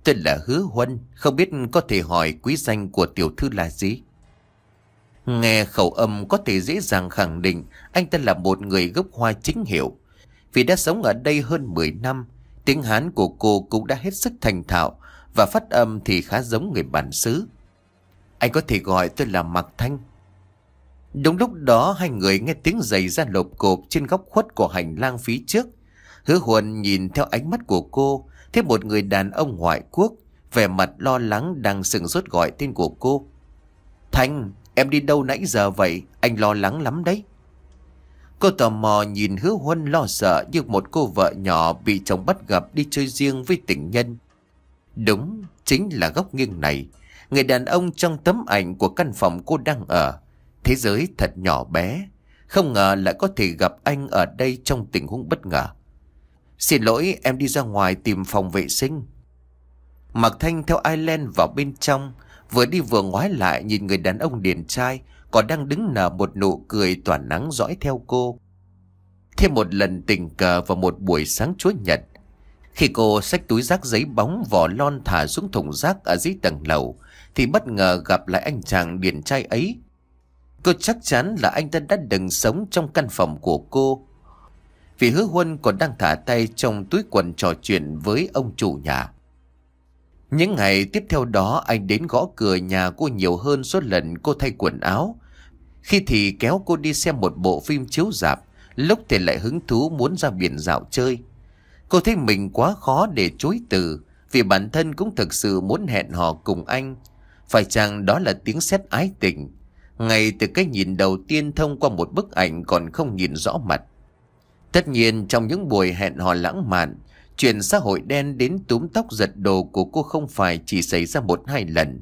Tên là Hứa Huân, không biết có thể hỏi quý danh của tiểu thư là gì? Nghe khẩu âm có thể dễ dàng khẳng định anh ta là một người gốc hoa chính hiệu. Vì đã sống ở đây hơn 10 năm, tiếng Hán của cô cũng đã hết sức thành thạo và phát âm thì khá giống người bản xứ. Anh có thể gọi tôi là Mạc Thanh Đúng lúc đó hai người nghe tiếng giày ra lộp cộp trên góc khuất của hành lang phía trước Hứa Huân nhìn theo ánh mắt của cô Thấy một người đàn ông ngoại quốc Vẻ mặt lo lắng đang sừng sốt gọi tên của cô Thanh, em đi đâu nãy giờ vậy? Anh lo lắng lắm đấy Cô tò mò nhìn hứa huân lo sợ như một cô vợ nhỏ bị chồng bắt gặp đi chơi riêng với tình nhân. Đúng, chính là góc nghiêng này. Người đàn ông trong tấm ảnh của căn phòng cô đang ở Thế giới thật nhỏ bé Không ngờ lại có thể gặp anh ở đây trong tình huống bất ngờ Xin lỗi em đi ra ngoài tìm phòng vệ sinh Mạc Thanh theo Ireland vào bên trong Vừa đi vừa ngoái lại nhìn người đàn ông điển trai Còn đang đứng nở một nụ cười tỏa nắng dõi theo cô Thêm một lần tình cờ vào một buổi sáng chúa nhật Khi cô xách túi rác giấy bóng vỏ lon thả xuống thùng rác ở dưới tầng lầu thì bất ngờ gặp lại anh chàng điển trai ấy. Cô chắc chắn là anh ta đã đừng sống trong căn phòng của cô. Vì hứa huân còn đang thả tay trong túi quần trò chuyện với ông chủ nhà. Những ngày tiếp theo đó anh đến gõ cửa nhà cô nhiều hơn số lần cô thay quần áo. Khi thì kéo cô đi xem một bộ phim chiếu rạp, lúc thì lại hứng thú muốn ra biển dạo chơi. Cô thấy mình quá khó để chối từ vì bản thân cũng thực sự muốn hẹn hò cùng anh phải chăng đó là tiếng sét ái tình Ngay từ cái nhìn đầu tiên thông qua một bức ảnh còn không nhìn rõ mặt Tất nhiên trong những buổi hẹn hò lãng mạn Chuyện xã hội đen đến túm tóc giật đồ của cô không phải chỉ xảy ra một hai lần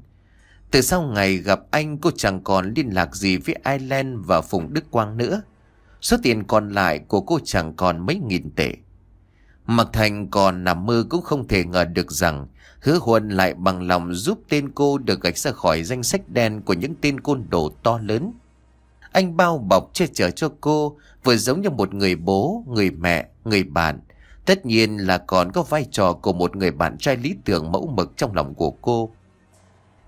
Từ sau ngày gặp anh cô chẳng còn liên lạc gì với Ireland và Phùng Đức Quang nữa Số tiền còn lại của cô chẳng còn mấy nghìn tệ Mặc Thành còn nằm mơ cũng không thể ngờ được rằng hứa huân lại bằng lòng giúp tên cô được gạch ra khỏi danh sách đen của những tên côn đồ to lớn. Anh bao bọc che chở cho cô, vừa giống như một người bố, người mẹ, người bạn. Tất nhiên là còn có vai trò của một người bạn trai lý tưởng mẫu mực trong lòng của cô.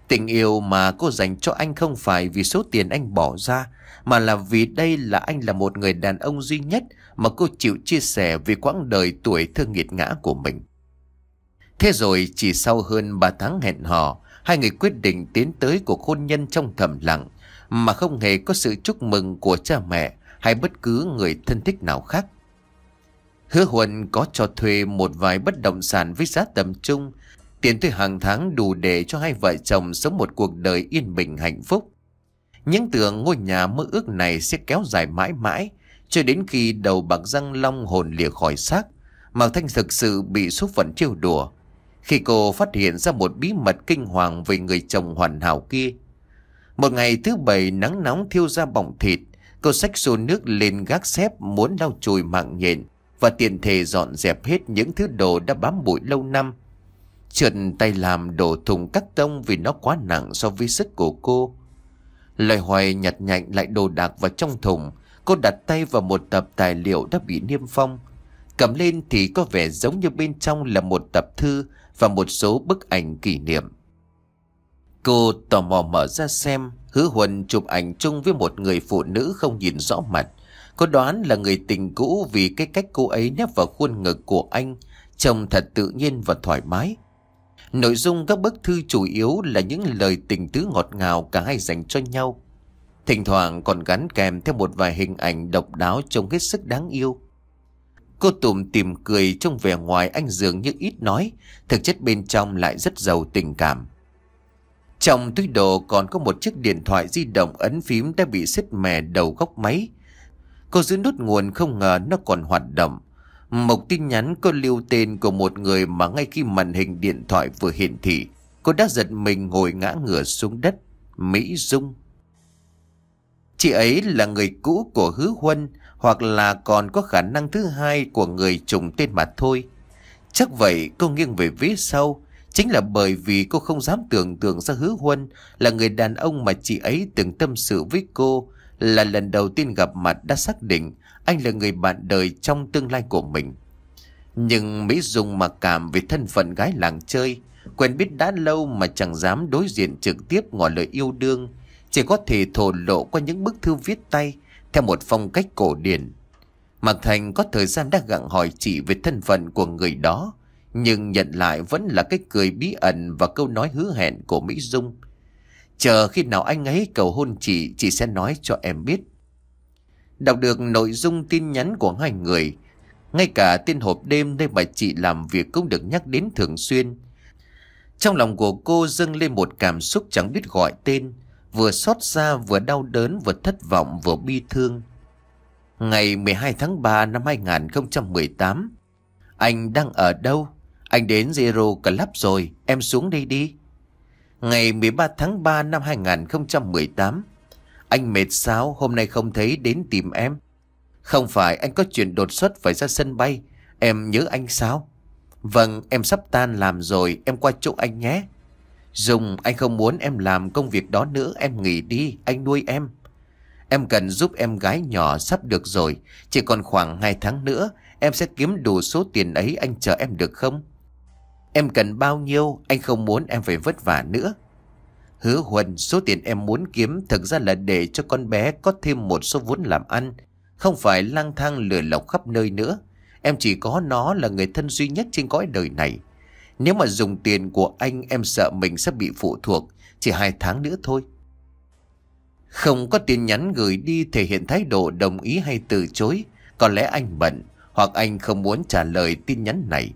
Tình yêu mà cô dành cho anh không phải vì số tiền anh bỏ ra, mà là vì đây là anh là một người đàn ông duy nhất mà cô chịu chia sẻ vì quãng đời tuổi thơ nghiệt ngã của mình. Thế rồi chỉ sau hơn 3 tháng hẹn hò, hai người quyết định tiến tới cuộc hôn nhân trong thầm lặng mà không hề có sự chúc mừng của cha mẹ hay bất cứ người thân thích nào khác. Hứa Huân có cho thuê một vài bất động sản với giá tầm trung, tiền thuê hàng tháng đủ để cho hai vợ chồng sống một cuộc đời yên bình hạnh phúc. Những tưởng ngôi nhà mơ ước này sẽ kéo dài mãi mãi, cho đến khi đầu bạc răng long hồn lìa khỏi xác, Mạc Thanh thực sự bị số phận trêu đùa, khi cô phát hiện ra một bí mật kinh hoàng về người chồng hoàn hảo kia. Một ngày thứ bảy nắng nóng thiêu ra bỏng thịt, cô xách xô nước lên gác xếp muốn lau chùi mạng nhện và tiền thể dọn dẹp hết những thứ đồ đã bám bụi lâu năm. Trượt tay làm đổ thùng cắt tông vì nó quá nặng so với sức của cô. Lời hoài nhặt nhạnh lại đồ đạc vào trong thùng, cô đặt tay vào một tập tài liệu đã bị niêm phong. Cầm lên thì có vẻ giống như bên trong là một tập thư và một số bức ảnh kỷ niệm. Cô tò mò mở ra xem, hứa huân chụp ảnh chung với một người phụ nữ không nhìn rõ mặt. Cô đoán là người tình cũ vì cái cách cô ấy nép vào khuôn ngực của anh, trông thật tự nhiên và thoải mái. Nội dung các bức thư chủ yếu là những lời tình tứ ngọt ngào cả hai dành cho nhau. Thỉnh thoảng còn gắn kèm theo một vài hình ảnh độc đáo trông hết sức đáng yêu. Cô Tùm tìm cười trong vẻ ngoài anh dường như ít nói, thực chất bên trong lại rất giàu tình cảm. Trong túi đồ còn có một chiếc điện thoại di động ấn phím đã bị xếp mè đầu góc máy. Cô giữ nút nguồn không ngờ nó còn hoạt động. Một tin nhắn cô lưu tên của một người mà ngay khi màn hình điện thoại vừa hiển thị, cô đã giật mình ngồi ngã ngửa xuống đất. Mỹ Dung Chị ấy là người cũ của Hứa Huân, hoặc là còn có khả năng thứ hai của người trùng tên mặt thôi. Chắc vậy cô nghiêng về phía sau, chính là bởi vì cô không dám tưởng tượng ra hứa huân là người đàn ông mà chị ấy từng tâm sự với cô là lần đầu tiên gặp mặt đã xác định anh là người bạn đời trong tương lai của mình. Nhưng Mỹ Dung mặc cảm về thân phận gái làng chơi, quen biết đã lâu mà chẳng dám đối diện trực tiếp ngỏ lời yêu đương, chỉ có thể thổ lộ qua những bức thư viết tay theo một phong cách cổ điển. Mạc Thành có thời gian đã gặng hỏi chị về thân phận của người đó, nhưng nhận lại vẫn là cái cười bí ẩn và câu nói hứa hẹn của Mỹ Dung. Chờ khi nào anh ấy cầu hôn chị, chị sẽ nói cho em biết. Đọc được nội dung tin nhắn của hai người, ngay cả tin hộp đêm nơi mà chị làm việc cũng được nhắc đến thường xuyên. Trong lòng của cô dâng lên một cảm xúc chẳng biết gọi tên, vừa xót xa, vừa đau đớn, vừa thất vọng, vừa bi thương. Ngày 12 tháng 3 năm 2018, anh đang ở đâu? Anh đến Zero Club rồi, em xuống đây đi. Ngày 13 tháng 3 năm 2018, anh mệt sao hôm nay không thấy đến tìm em? Không phải anh có chuyện đột xuất phải ra sân bay, em nhớ anh sao? Vâng, em sắp tan làm rồi, em qua chỗ anh nhé. Dung, anh không muốn em làm công việc đó nữa, em nghỉ đi, anh nuôi em. Em cần giúp em gái nhỏ sắp được rồi, chỉ còn khoảng 2 tháng nữa, em sẽ kiếm đủ số tiền ấy anh chờ em được không? Em cần bao nhiêu, anh không muốn em phải vất vả nữa. Hứa Huân, số tiền em muốn kiếm thực ra là để cho con bé có thêm một số vốn làm ăn, không phải lang thang lừa lọc khắp nơi nữa. Em chỉ có nó là người thân duy nhất trên cõi đời này. Nếu mà dùng tiền của anh em sợ mình sẽ bị phụ thuộc Chỉ hai tháng nữa thôi Không có tin nhắn gửi đi thể hiện thái độ đồng ý hay từ chối Có lẽ anh bận Hoặc anh không muốn trả lời tin nhắn này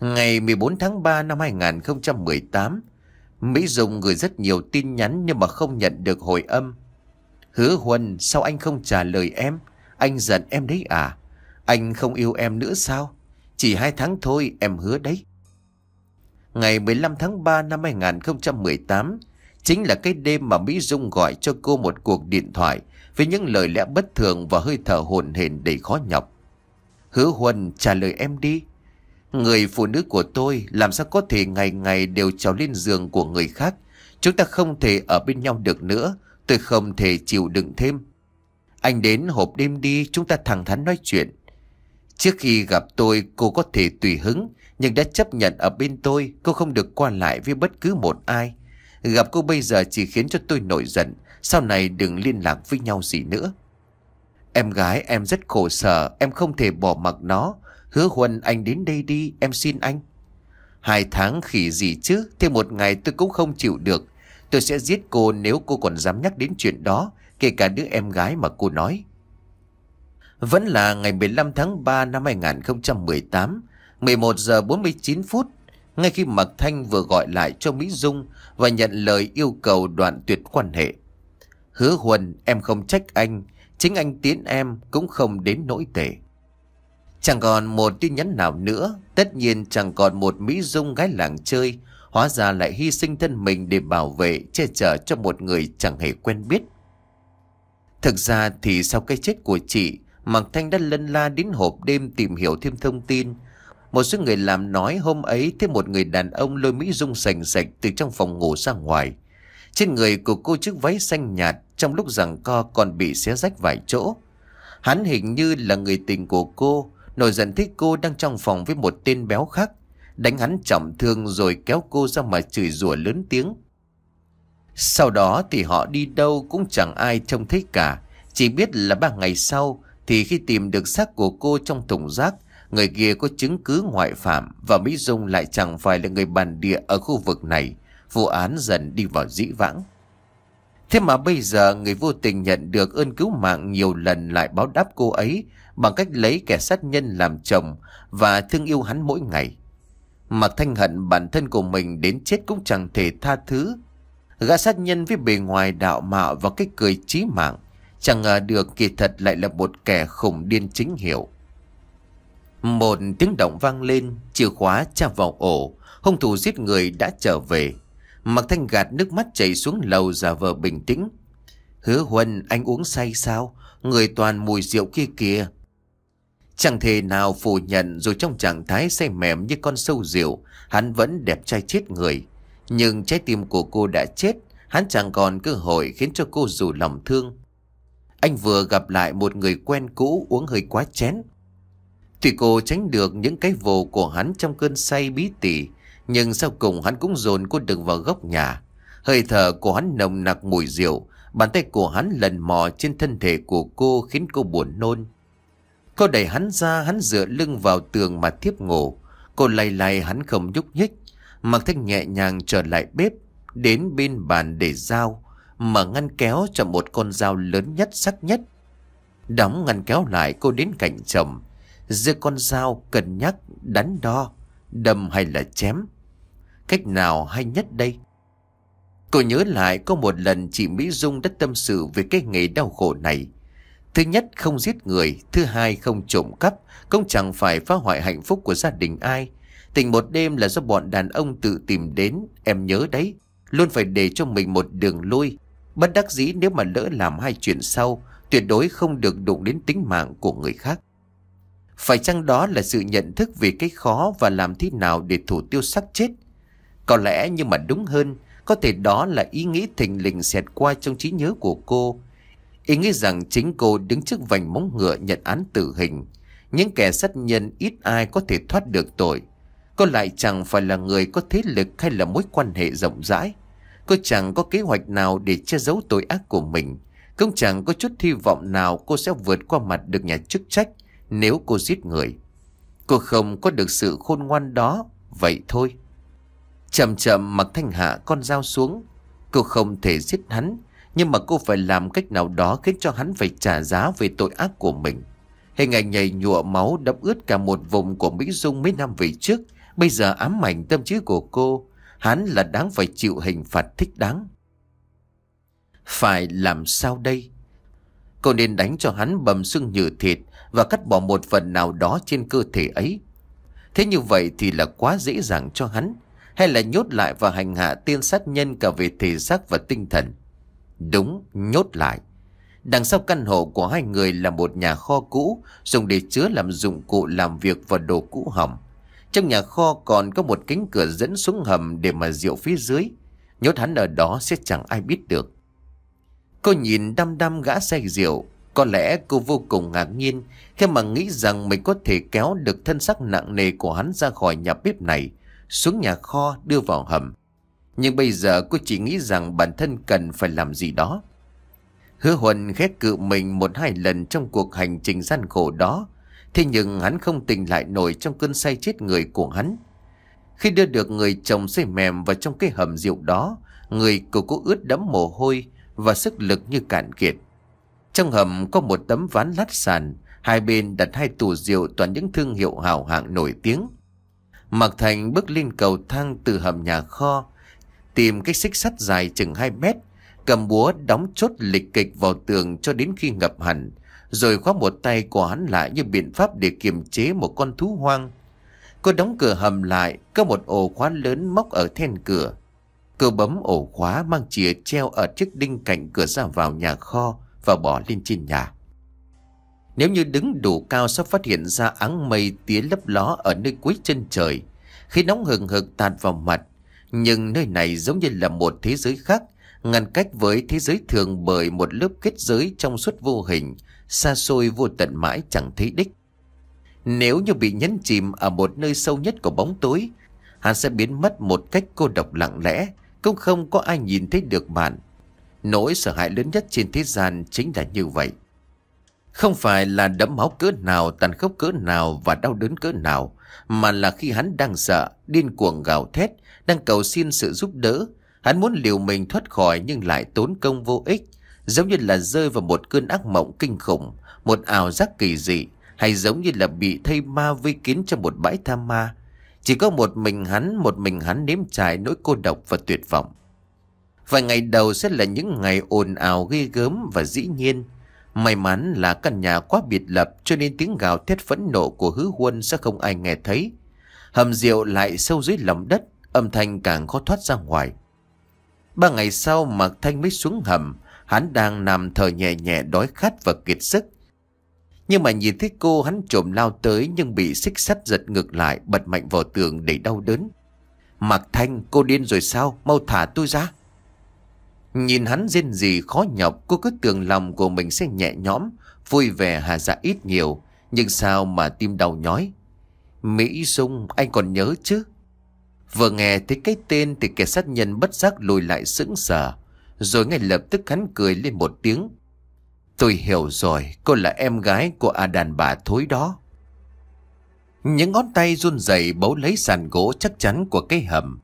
Ngày 14 tháng 3 năm 2018 Mỹ Dung gửi rất nhiều tin nhắn nhưng mà không nhận được hồi âm Hứa Huân sao anh không trả lời em Anh giận em đấy à Anh không yêu em nữa sao Chỉ hai tháng thôi em hứa đấy ngày 15 tháng 3 năm 2018, chính là cái đêm mà Mỹ Dung gọi cho cô một cuộc điện thoại với những lời lẽ bất thường và hơi thở hồn hển đầy khó nhọc. Hứa Huân trả lời em đi. Người phụ nữ của tôi làm sao có thể ngày ngày đều trèo lên giường của người khác. Chúng ta không thể ở bên nhau được nữa. Tôi không thể chịu đựng thêm. Anh đến hộp đêm đi chúng ta thẳng thắn nói chuyện. Trước khi gặp tôi cô có thể tùy hứng nhưng đã chấp nhận ở bên tôi Cô không được qua lại với bất cứ một ai Gặp cô bây giờ chỉ khiến cho tôi nổi giận Sau này đừng liên lạc với nhau gì nữa Em gái em rất khổ sở Em không thể bỏ mặc nó Hứa Huân anh đến đây đi Em xin anh Hai tháng khỉ gì chứ Thêm một ngày tôi cũng không chịu được Tôi sẽ giết cô nếu cô còn dám nhắc đến chuyện đó Kể cả đứa em gái mà cô nói Vẫn là ngày 15 tháng 3 năm 2018 11 giờ 49 phút, ngay khi Mạc Thanh vừa gọi lại cho Mỹ Dung và nhận lời yêu cầu đoạn tuyệt quan hệ. Hứa Huân, em không trách anh, chính anh tiến em cũng không đến nỗi tệ. Chẳng còn một tin nhắn nào nữa, tất nhiên chẳng còn một Mỹ Dung gái làng chơi, hóa ra lại hy sinh thân mình để bảo vệ, che chở cho một người chẳng hề quen biết. Thực ra thì sau cái chết của chị, Mạc Thanh đã lân la đến hộp đêm tìm hiểu thêm thông tin, một số người làm nói hôm ấy thấy một người đàn ông lôi Mỹ Dung sành sạch từ trong phòng ngủ ra ngoài. Trên người của cô chiếc váy xanh nhạt trong lúc rằng co còn bị xé rách vài chỗ. Hắn hình như là người tình của cô, nổi giận thích cô đang trong phòng với một tên béo khác. Đánh hắn trọng thương rồi kéo cô ra mà chửi rủa lớn tiếng. Sau đó thì họ đi đâu cũng chẳng ai trông thấy cả. Chỉ biết là ba ngày sau thì khi tìm được xác của cô trong thùng rác Người kia có chứng cứ ngoại phạm và Mỹ Dung lại chẳng phải là người bản địa ở khu vực này. Vụ án dần đi vào dĩ vãng. Thế mà bây giờ người vô tình nhận được ơn cứu mạng nhiều lần lại báo đáp cô ấy bằng cách lấy kẻ sát nhân làm chồng và thương yêu hắn mỗi ngày. Mặc thanh hận bản thân của mình đến chết cũng chẳng thể tha thứ. Gã sát nhân với bề ngoài đạo mạo và cách cười trí mạng, chẳng ngờ được kỳ thật lại là một kẻ khủng điên chính hiệu. Một tiếng động vang lên, chìa khóa chạm vào ổ, hung thủ giết người đã trở về. Mặc thanh gạt nước mắt chảy xuống lầu giả vờ bình tĩnh. Hứa Huân, anh uống say sao? Người toàn mùi rượu kia kìa. Chẳng thể nào phủ nhận dù trong trạng thái say mềm như con sâu rượu, hắn vẫn đẹp trai chết người. Nhưng trái tim của cô đã chết, hắn chẳng còn cơ hội khiến cho cô dù lòng thương. Anh vừa gặp lại một người quen cũ uống hơi quá chén, Tuy cô tránh được những cái vồ của hắn trong cơn say bí tỉ, nhưng sau cùng hắn cũng dồn cô đừng vào góc nhà. Hơi thở của hắn nồng nặc mùi rượu, bàn tay của hắn lần mò trên thân thể của cô khiến cô buồn nôn. Cô đẩy hắn ra, hắn dựa lưng vào tường mà thiếp ngủ. Cô lay lay hắn không nhúc nhích, mặc thanh nhẹ nhàng trở lại bếp, đến bên bàn để dao, mở ngăn kéo cho một con dao lớn nhất sắc nhất. Đóng ngăn kéo lại cô đến cạnh chồng giữa con dao cần nhắc, đắn đo, đâm hay là chém. Cách nào hay nhất đây? Cô nhớ lại có một lần chị Mỹ Dung đã tâm sự về cái nghề đau khổ này. Thứ nhất không giết người, thứ hai không trộm cắp, không chẳng phải phá hoại hạnh phúc của gia đình ai. Tình một đêm là do bọn đàn ông tự tìm đến, em nhớ đấy. Luôn phải để cho mình một đường lui. Bất đắc dĩ nếu mà lỡ làm hai chuyện sau, tuyệt đối không được đụng đến tính mạng của người khác. Phải chăng đó là sự nhận thức về cái khó và làm thế nào để thủ tiêu sắc chết? Có lẽ nhưng mà đúng hơn, có thể đó là ý nghĩ thình lình xẹt qua trong trí nhớ của cô. Ý nghĩ rằng chính cô đứng trước vành móng ngựa nhận án tử hình. Những kẻ sát nhân ít ai có thể thoát được tội. Cô lại chẳng phải là người có thế lực hay là mối quan hệ rộng rãi. Cô chẳng có kế hoạch nào để che giấu tội ác của mình. Cũng chẳng có chút hy vọng nào cô sẽ vượt qua mặt được nhà chức trách nếu cô giết người. Cô không có được sự khôn ngoan đó, vậy thôi. Chậm chậm mặc thanh hạ con dao xuống. Cô không thể giết hắn, nhưng mà cô phải làm cách nào đó khiến cho hắn phải trả giá về tội ác của mình. Hình ảnh nhảy nhụa máu đẫm ướt cả một vùng của Mỹ Dung mấy năm về trước, bây giờ ám ảnh tâm trí của cô. Hắn là đáng phải chịu hình phạt thích đáng. Phải làm sao đây? Cô nên đánh cho hắn bầm xương nhừ thịt và cắt bỏ một phần nào đó trên cơ thể ấy. Thế như vậy thì là quá dễ dàng cho hắn, hay là nhốt lại và hành hạ tiên sát nhân cả về thể xác và tinh thần. Đúng, nhốt lại. Đằng sau căn hộ của hai người là một nhà kho cũ, dùng để chứa làm dụng cụ làm việc và đồ cũ hỏng. Trong nhà kho còn có một cánh cửa dẫn xuống hầm để mà rượu phía dưới. Nhốt hắn ở đó sẽ chẳng ai biết được. Cô nhìn đăm đăm gã say rượu, có lẽ cô vô cùng ngạc nhiên khi mà nghĩ rằng mình có thể kéo được thân xác nặng nề của hắn ra khỏi nhà bếp này, xuống nhà kho đưa vào hầm. Nhưng bây giờ cô chỉ nghĩ rằng bản thân cần phải làm gì đó. Hứa Huân ghét cự mình một hai lần trong cuộc hành trình gian khổ đó, thế nhưng hắn không tỉnh lại nổi trong cơn say chết người của hắn. Khi đưa được người chồng xây mềm vào trong cái hầm rượu đó, người cô cũng ướt đẫm mồ hôi và sức lực như cạn kiệt. Trong hầm có một tấm ván lát sàn, hai bên đặt hai tủ rượu toàn những thương hiệu hào hạng nổi tiếng. Mạc Thành bước lên cầu thang từ hầm nhà kho, tìm cái xích sắt dài chừng 2 mét, cầm búa đóng chốt lịch kịch vào tường cho đến khi ngập hẳn, rồi khóa một tay của hắn lại như biện pháp để kiềm chế một con thú hoang. Cô đóng cửa hầm lại, có một ổ khóa lớn móc ở then cửa. Cô bấm ổ khóa mang chìa treo ở chiếc đinh cạnh cửa ra vào nhà kho, và bỏ lên trên nhà. Nếu như đứng đủ cao sẽ phát hiện ra áng mây tía lấp ló ở nơi cuối chân trời, khi nóng hừng hực tạt vào mặt. Nhưng nơi này giống như là một thế giới khác, ngăn cách với thế giới thường bởi một lớp kết giới trong suốt vô hình, xa xôi vô tận mãi chẳng thấy đích. Nếu như bị nhấn chìm ở một nơi sâu nhất của bóng tối, hắn sẽ biến mất một cách cô độc lặng lẽ, cũng không có ai nhìn thấy được bạn. Nỗi sợ hãi lớn nhất trên thế gian chính là như vậy. Không phải là đấm máu cỡ nào, tàn khốc cỡ nào và đau đớn cỡ nào, mà là khi hắn đang sợ, điên cuồng gào thét, đang cầu xin sự giúp đỡ. Hắn muốn liều mình thoát khỏi nhưng lại tốn công vô ích, giống như là rơi vào một cơn ác mộng kinh khủng, một ảo giác kỳ dị, hay giống như là bị thây ma vây kín trong một bãi tham ma. Chỉ có một mình hắn, một mình hắn nếm trải nỗi cô độc và tuyệt vọng. Vài ngày đầu sẽ là những ngày ồn ào ghê gớm và dĩ nhiên. May mắn là căn nhà quá biệt lập cho nên tiếng gào thét phẫn nộ của hứa huân sẽ không ai nghe thấy. Hầm rượu lại sâu dưới lòng đất, âm thanh càng khó thoát ra ngoài. Ba ngày sau Mạc Thanh mới xuống hầm, hắn đang nằm thở nhẹ nhẹ đói khát và kiệt sức. Nhưng mà nhìn thấy cô hắn trộm lao tới nhưng bị xích sắt giật ngược lại bật mạnh vào tường để đau đớn. Mạc Thanh, cô điên rồi sao? Mau thả tôi ra. Nhìn hắn riêng gì khó nhọc Cô cứ tưởng lòng của mình sẽ nhẹ nhõm Vui vẻ hà dạ ít nhiều Nhưng sao mà tim đau nhói Mỹ Dung anh còn nhớ chứ Vừa nghe thấy cái tên Thì kẻ sát nhân bất giác lùi lại sững sờ Rồi ngay lập tức hắn cười lên một tiếng Tôi hiểu rồi Cô là em gái của à đàn bà thối đó Những ngón tay run rẩy bấu lấy sàn gỗ chắc chắn của cái hầm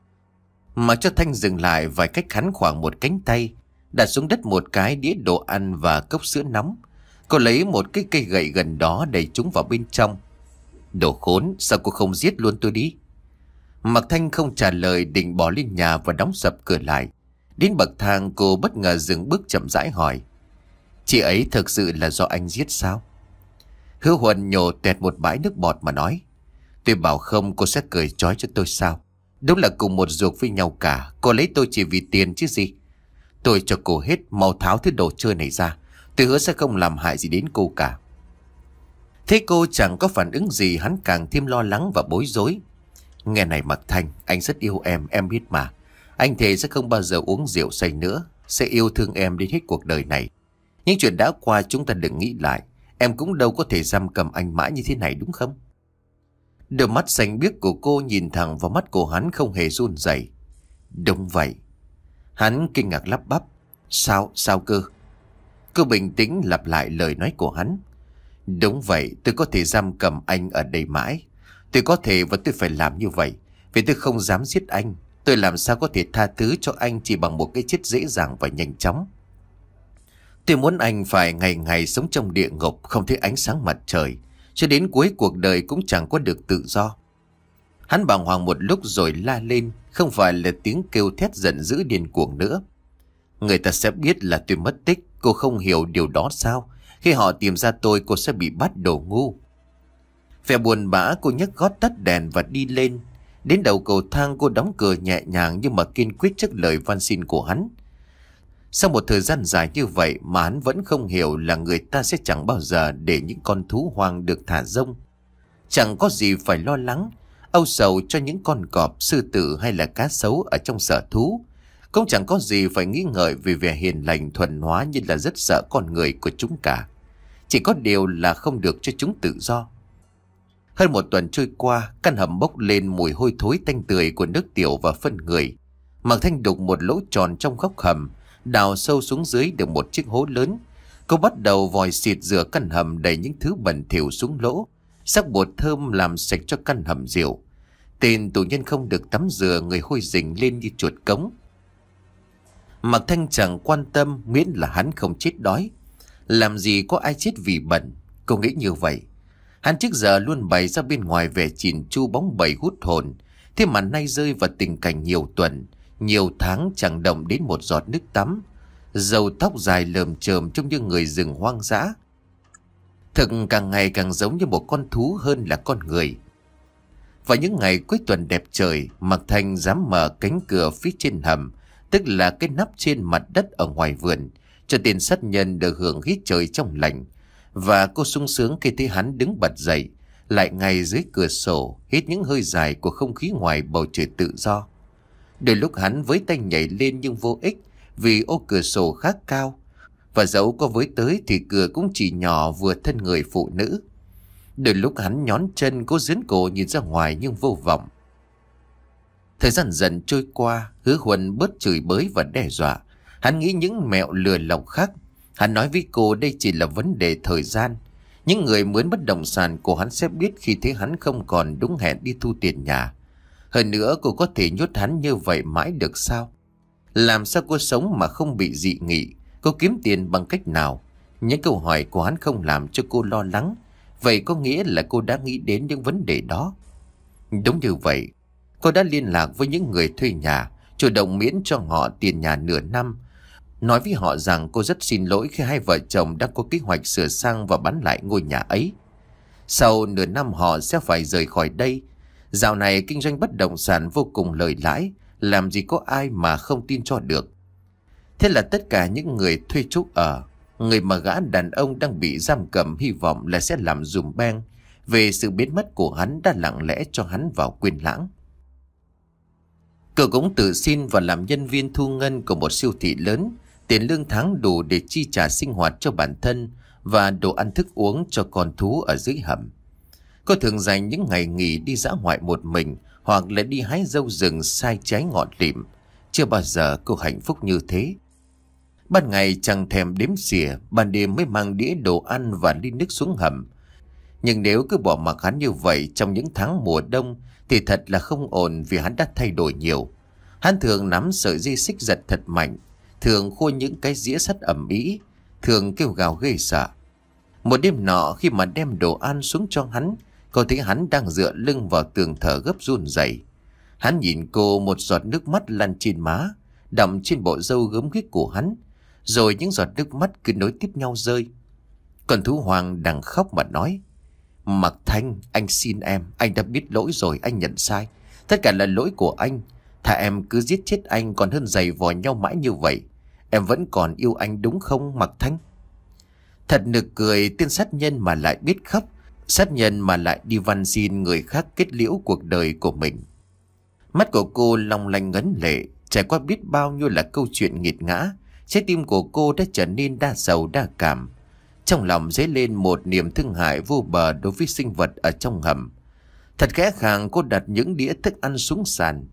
mà cho Thanh dừng lại vài cách hắn khoảng một cánh tay, đặt xuống đất một cái đĩa đồ ăn và cốc sữa nóng. Cô lấy một cái cây gậy gần đó đẩy chúng vào bên trong. Đồ khốn, sao cô không giết luôn tôi đi? Mặc Thanh không trả lời định bỏ lên nhà và đóng sập cửa lại. Đến bậc thang cô bất ngờ dừng bước chậm rãi hỏi. Chị ấy thực sự là do anh giết sao? Hứa Huân nhổ tẹt một bãi nước bọt mà nói. Tôi bảo không cô sẽ cười trói cho tôi sao? Đúng là cùng một ruột với nhau cả Cô lấy tôi chỉ vì tiền chứ gì Tôi cho cô hết mau tháo thứ đồ chơi này ra Tôi hứa sẽ không làm hại gì đến cô cả Thế cô chẳng có phản ứng gì Hắn càng thêm lo lắng và bối rối Nghe này Mạc Thanh Anh rất yêu em em biết mà Anh thề sẽ không bao giờ uống rượu say nữa Sẽ yêu thương em đến hết cuộc đời này Những chuyện đã qua chúng ta đừng nghĩ lại Em cũng đâu có thể giam cầm anh mãi như thế này đúng không Đôi mắt xanh biếc của cô nhìn thẳng vào mắt của hắn không hề run rẩy. Đúng vậy. Hắn kinh ngạc lắp bắp. Sao, sao cơ? Cô bình tĩnh lặp lại lời nói của hắn. Đúng vậy, tôi có thể giam cầm anh ở đây mãi. Tôi có thể và tôi phải làm như vậy. Vì tôi không dám giết anh. Tôi làm sao có thể tha thứ cho anh chỉ bằng một cái chết dễ dàng và nhanh chóng. Tôi muốn anh phải ngày ngày sống trong địa ngục không thấy ánh sáng mặt trời. Cho đến cuối cuộc đời cũng chẳng có được tự do Hắn bàng hoàng một lúc rồi la lên Không phải là tiếng kêu thét giận dữ điên cuồng nữa Người ta sẽ biết là tôi mất tích Cô không hiểu điều đó sao Khi họ tìm ra tôi cô sẽ bị bắt đồ ngu Vẻ buồn bã cô nhấc gót tắt đèn và đi lên Đến đầu cầu thang cô đóng cửa nhẹ nhàng Nhưng mà kiên quyết trước lời van xin của hắn sau một thời gian dài như vậy mà hắn vẫn không hiểu là người ta sẽ chẳng bao giờ để những con thú hoang được thả rông. Chẳng có gì phải lo lắng, âu sầu cho những con cọp, sư tử hay là cá sấu ở trong sở thú. Cũng chẳng có gì phải nghi ngợi vì vẻ hiền lành thuần hóa như là rất sợ con người của chúng cả. Chỉ có điều là không được cho chúng tự do. Hơn một tuần trôi qua, căn hầm bốc lên mùi hôi thối tanh tươi của nước tiểu và phân người. Mạc Thanh đục một lỗ tròn trong góc hầm, đào sâu xuống dưới được một chiếc hố lớn. Cô bắt đầu vòi xịt rửa căn hầm đầy những thứ bẩn thỉu xuống lỗ, sắc bột thơm làm sạch cho căn hầm rượu. Tên tù nhân không được tắm rửa người hôi rình lên như chuột cống. Mặc thanh chẳng quan tâm miễn là hắn không chết đói. Làm gì có ai chết vì bẩn, cô nghĩ như vậy. Hắn trước giờ luôn bày ra bên ngoài vẻ chìn chu bóng bẩy hút hồn, thế mà nay rơi vào tình cảnh nhiều tuần, nhiều tháng chẳng động đến một giọt nước tắm Dầu tóc dài lờm chờm trông như người rừng hoang dã Thực càng ngày càng giống như một con thú hơn là con người Và những ngày cuối tuần đẹp trời Mạc Thành dám mở cánh cửa phía trên hầm Tức là cái nắp trên mặt đất ở ngoài vườn Cho tên sát nhân được hưởng hít trời trong lành Và cô sung sướng khi thấy hắn đứng bật dậy Lại ngay dưới cửa sổ Hít những hơi dài của không khí ngoài bầu trời tự do Đôi lúc hắn với tay nhảy lên nhưng vô ích vì ô cửa sổ khá cao. Và dẫu có với tới thì cửa cũng chỉ nhỏ vừa thân người phụ nữ. Đôi lúc hắn nhón chân cố dướn cổ nhìn ra ngoài nhưng vô vọng. Thời gian dần trôi qua, hứa huân bớt chửi bới và đe dọa. Hắn nghĩ những mẹo lừa lọc khác. Hắn nói với cô đây chỉ là vấn đề thời gian. Những người mướn bất động sản của hắn sẽ biết khi thấy hắn không còn đúng hẹn đi thu tiền nhà. Hơn nữa cô có thể nhốt hắn như vậy mãi được sao? Làm sao cô sống mà không bị dị nghị? Cô kiếm tiền bằng cách nào? Những câu hỏi của hắn không làm cho cô lo lắng. Vậy có nghĩa là cô đã nghĩ đến những vấn đề đó. Đúng như vậy, cô đã liên lạc với những người thuê nhà, chủ động miễn cho họ tiền nhà nửa năm. Nói với họ rằng cô rất xin lỗi khi hai vợ chồng đã có kế hoạch sửa sang và bán lại ngôi nhà ấy. Sau nửa năm họ sẽ phải rời khỏi đây Dạo này kinh doanh bất động sản vô cùng lời lãi, làm gì có ai mà không tin cho được. Thế là tất cả những người thuê trúc ở, người mà gã đàn ông đang bị giam cầm hy vọng là sẽ làm dùm beng về sự biến mất của hắn đã lặng lẽ cho hắn vào quên lãng. cờ cũng tự xin và làm nhân viên thu ngân của một siêu thị lớn, tiền lương tháng đủ để chi trả sinh hoạt cho bản thân và đồ ăn thức uống cho con thú ở dưới hầm. Cô thường dành những ngày nghỉ đi dã ngoại một mình hoặc là đi hái dâu rừng sai trái ngọn lịm. Chưa bao giờ cô hạnh phúc như thế. Ban ngày chẳng thèm đếm xỉa, ban đêm mới mang đĩa đồ ăn và ly nước xuống hầm. Nhưng nếu cứ bỏ mặc hắn như vậy trong những tháng mùa đông thì thật là không ổn vì hắn đã thay đổi nhiều. Hắn thường nắm sợi dây xích giật thật mạnh, thường khua những cái dĩa sắt ẩm ý, thường kêu gào ghê sợ. Một đêm nọ khi mà đem đồ ăn xuống cho hắn Cô thấy hắn đang dựa lưng vào tường thở gấp run rẩy. Hắn nhìn cô một giọt nước mắt lăn trên má, đậm trên bộ râu gớm ghiếc của hắn, rồi những giọt nước mắt cứ nối tiếp nhau rơi. Còn thú hoàng đang khóc mà nói, Mặc Thanh, anh xin em, anh đã biết lỗi rồi, anh nhận sai. Tất cả là lỗi của anh, thà em cứ giết chết anh còn hơn giày vò nhau mãi như vậy. Em vẫn còn yêu anh đúng không Mặc Thanh? Thật nực cười tên sát nhân mà lại biết khóc Sát nhân mà lại đi văn xin người khác kết liễu cuộc đời của mình Mắt của cô long lanh ngấn lệ Trải qua biết bao nhiêu là câu chuyện nghiệt ngã Trái tim của cô đã trở nên đa sầu đa cảm Trong lòng dấy lên một niềm thương hại vô bờ đối với sinh vật ở trong hầm Thật khẽ khàng cô đặt những đĩa thức ăn xuống sàn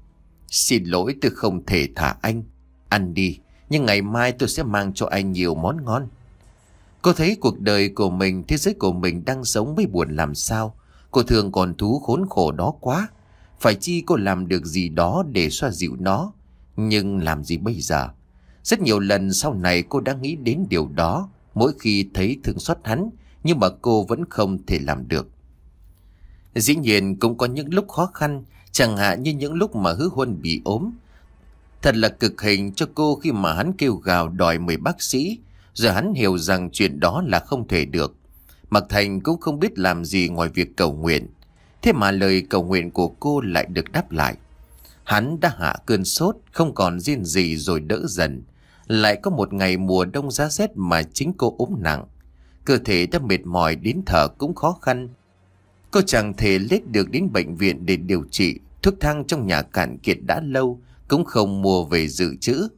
Xin lỗi tôi không thể thả anh Ăn đi Nhưng ngày mai tôi sẽ mang cho anh nhiều món ngon Cô thấy cuộc đời của mình, thế giới của mình đang sống mới buồn làm sao. Cô thường còn thú khốn khổ đó quá. Phải chi cô làm được gì đó để xoa dịu nó. Nhưng làm gì bây giờ? Rất nhiều lần sau này cô đã nghĩ đến điều đó. Mỗi khi thấy thương xót hắn, nhưng mà cô vẫn không thể làm được. Dĩ nhiên cũng có những lúc khó khăn, chẳng hạn như những lúc mà hứa huân bị ốm. Thật là cực hình cho cô khi mà hắn kêu gào đòi mời bác sĩ, Giờ hắn hiểu rằng chuyện đó là không thể được. Mặc Thành cũng không biết làm gì ngoài việc cầu nguyện. Thế mà lời cầu nguyện của cô lại được đáp lại. Hắn đã hạ cơn sốt, không còn riêng gì rồi đỡ dần. Lại có một ngày mùa đông giá rét mà chính cô ốm nặng. Cơ thể đã mệt mỏi đến thở cũng khó khăn. Cô chẳng thể lết được đến bệnh viện để điều trị. Thuốc thang trong nhà cạn kiệt đã lâu, cũng không mua về dự trữ.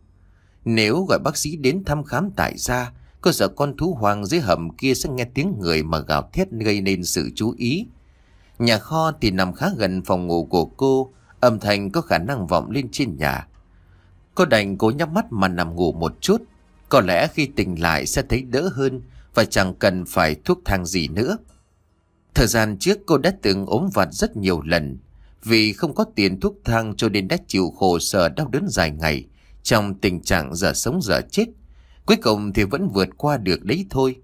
Nếu gọi bác sĩ đến thăm khám tại gia, cơ sở con thú hoang dưới hầm kia sẽ nghe tiếng người mà gào thét gây nên sự chú ý. Nhà kho thì nằm khá gần phòng ngủ của cô, âm thanh có khả năng vọng lên trên nhà. Cô đành cố nhắm mắt mà nằm ngủ một chút, có lẽ khi tỉnh lại sẽ thấy đỡ hơn và chẳng cần phải thuốc thang gì nữa. Thời gian trước cô đã từng ốm vặt rất nhiều lần, vì không có tiền thuốc thang cho nên đã chịu khổ sở đau đớn dài ngày trong tình trạng giờ sống giờ chết. Cuối cùng thì vẫn vượt qua được đấy thôi.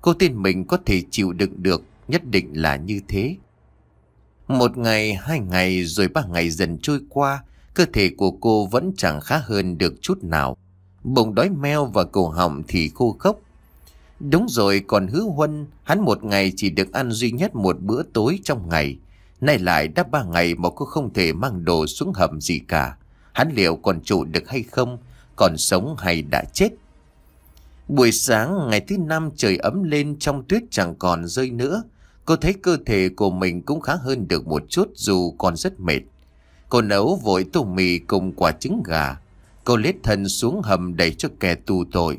Cô tin mình có thể chịu đựng được, nhất định là như thế. Một ngày, hai ngày rồi ba ngày dần trôi qua, cơ thể của cô vẫn chẳng khá hơn được chút nào. Bụng đói meo và cổ họng thì khô khốc. Đúng rồi, còn hứa huân, hắn một ngày chỉ được ăn duy nhất một bữa tối trong ngày. Nay lại đã ba ngày mà cô không thể mang đồ xuống hầm gì cả. Hắn liệu còn trụ được hay không Còn sống hay đã chết Buổi sáng ngày thứ năm trời ấm lên trong tuyết chẳng còn rơi nữa Cô thấy cơ thể của mình cũng khá hơn được một chút dù còn rất mệt Cô nấu vội tô mì cùng quả trứng gà Cô lết thân xuống hầm đẩy cho kẻ tù tội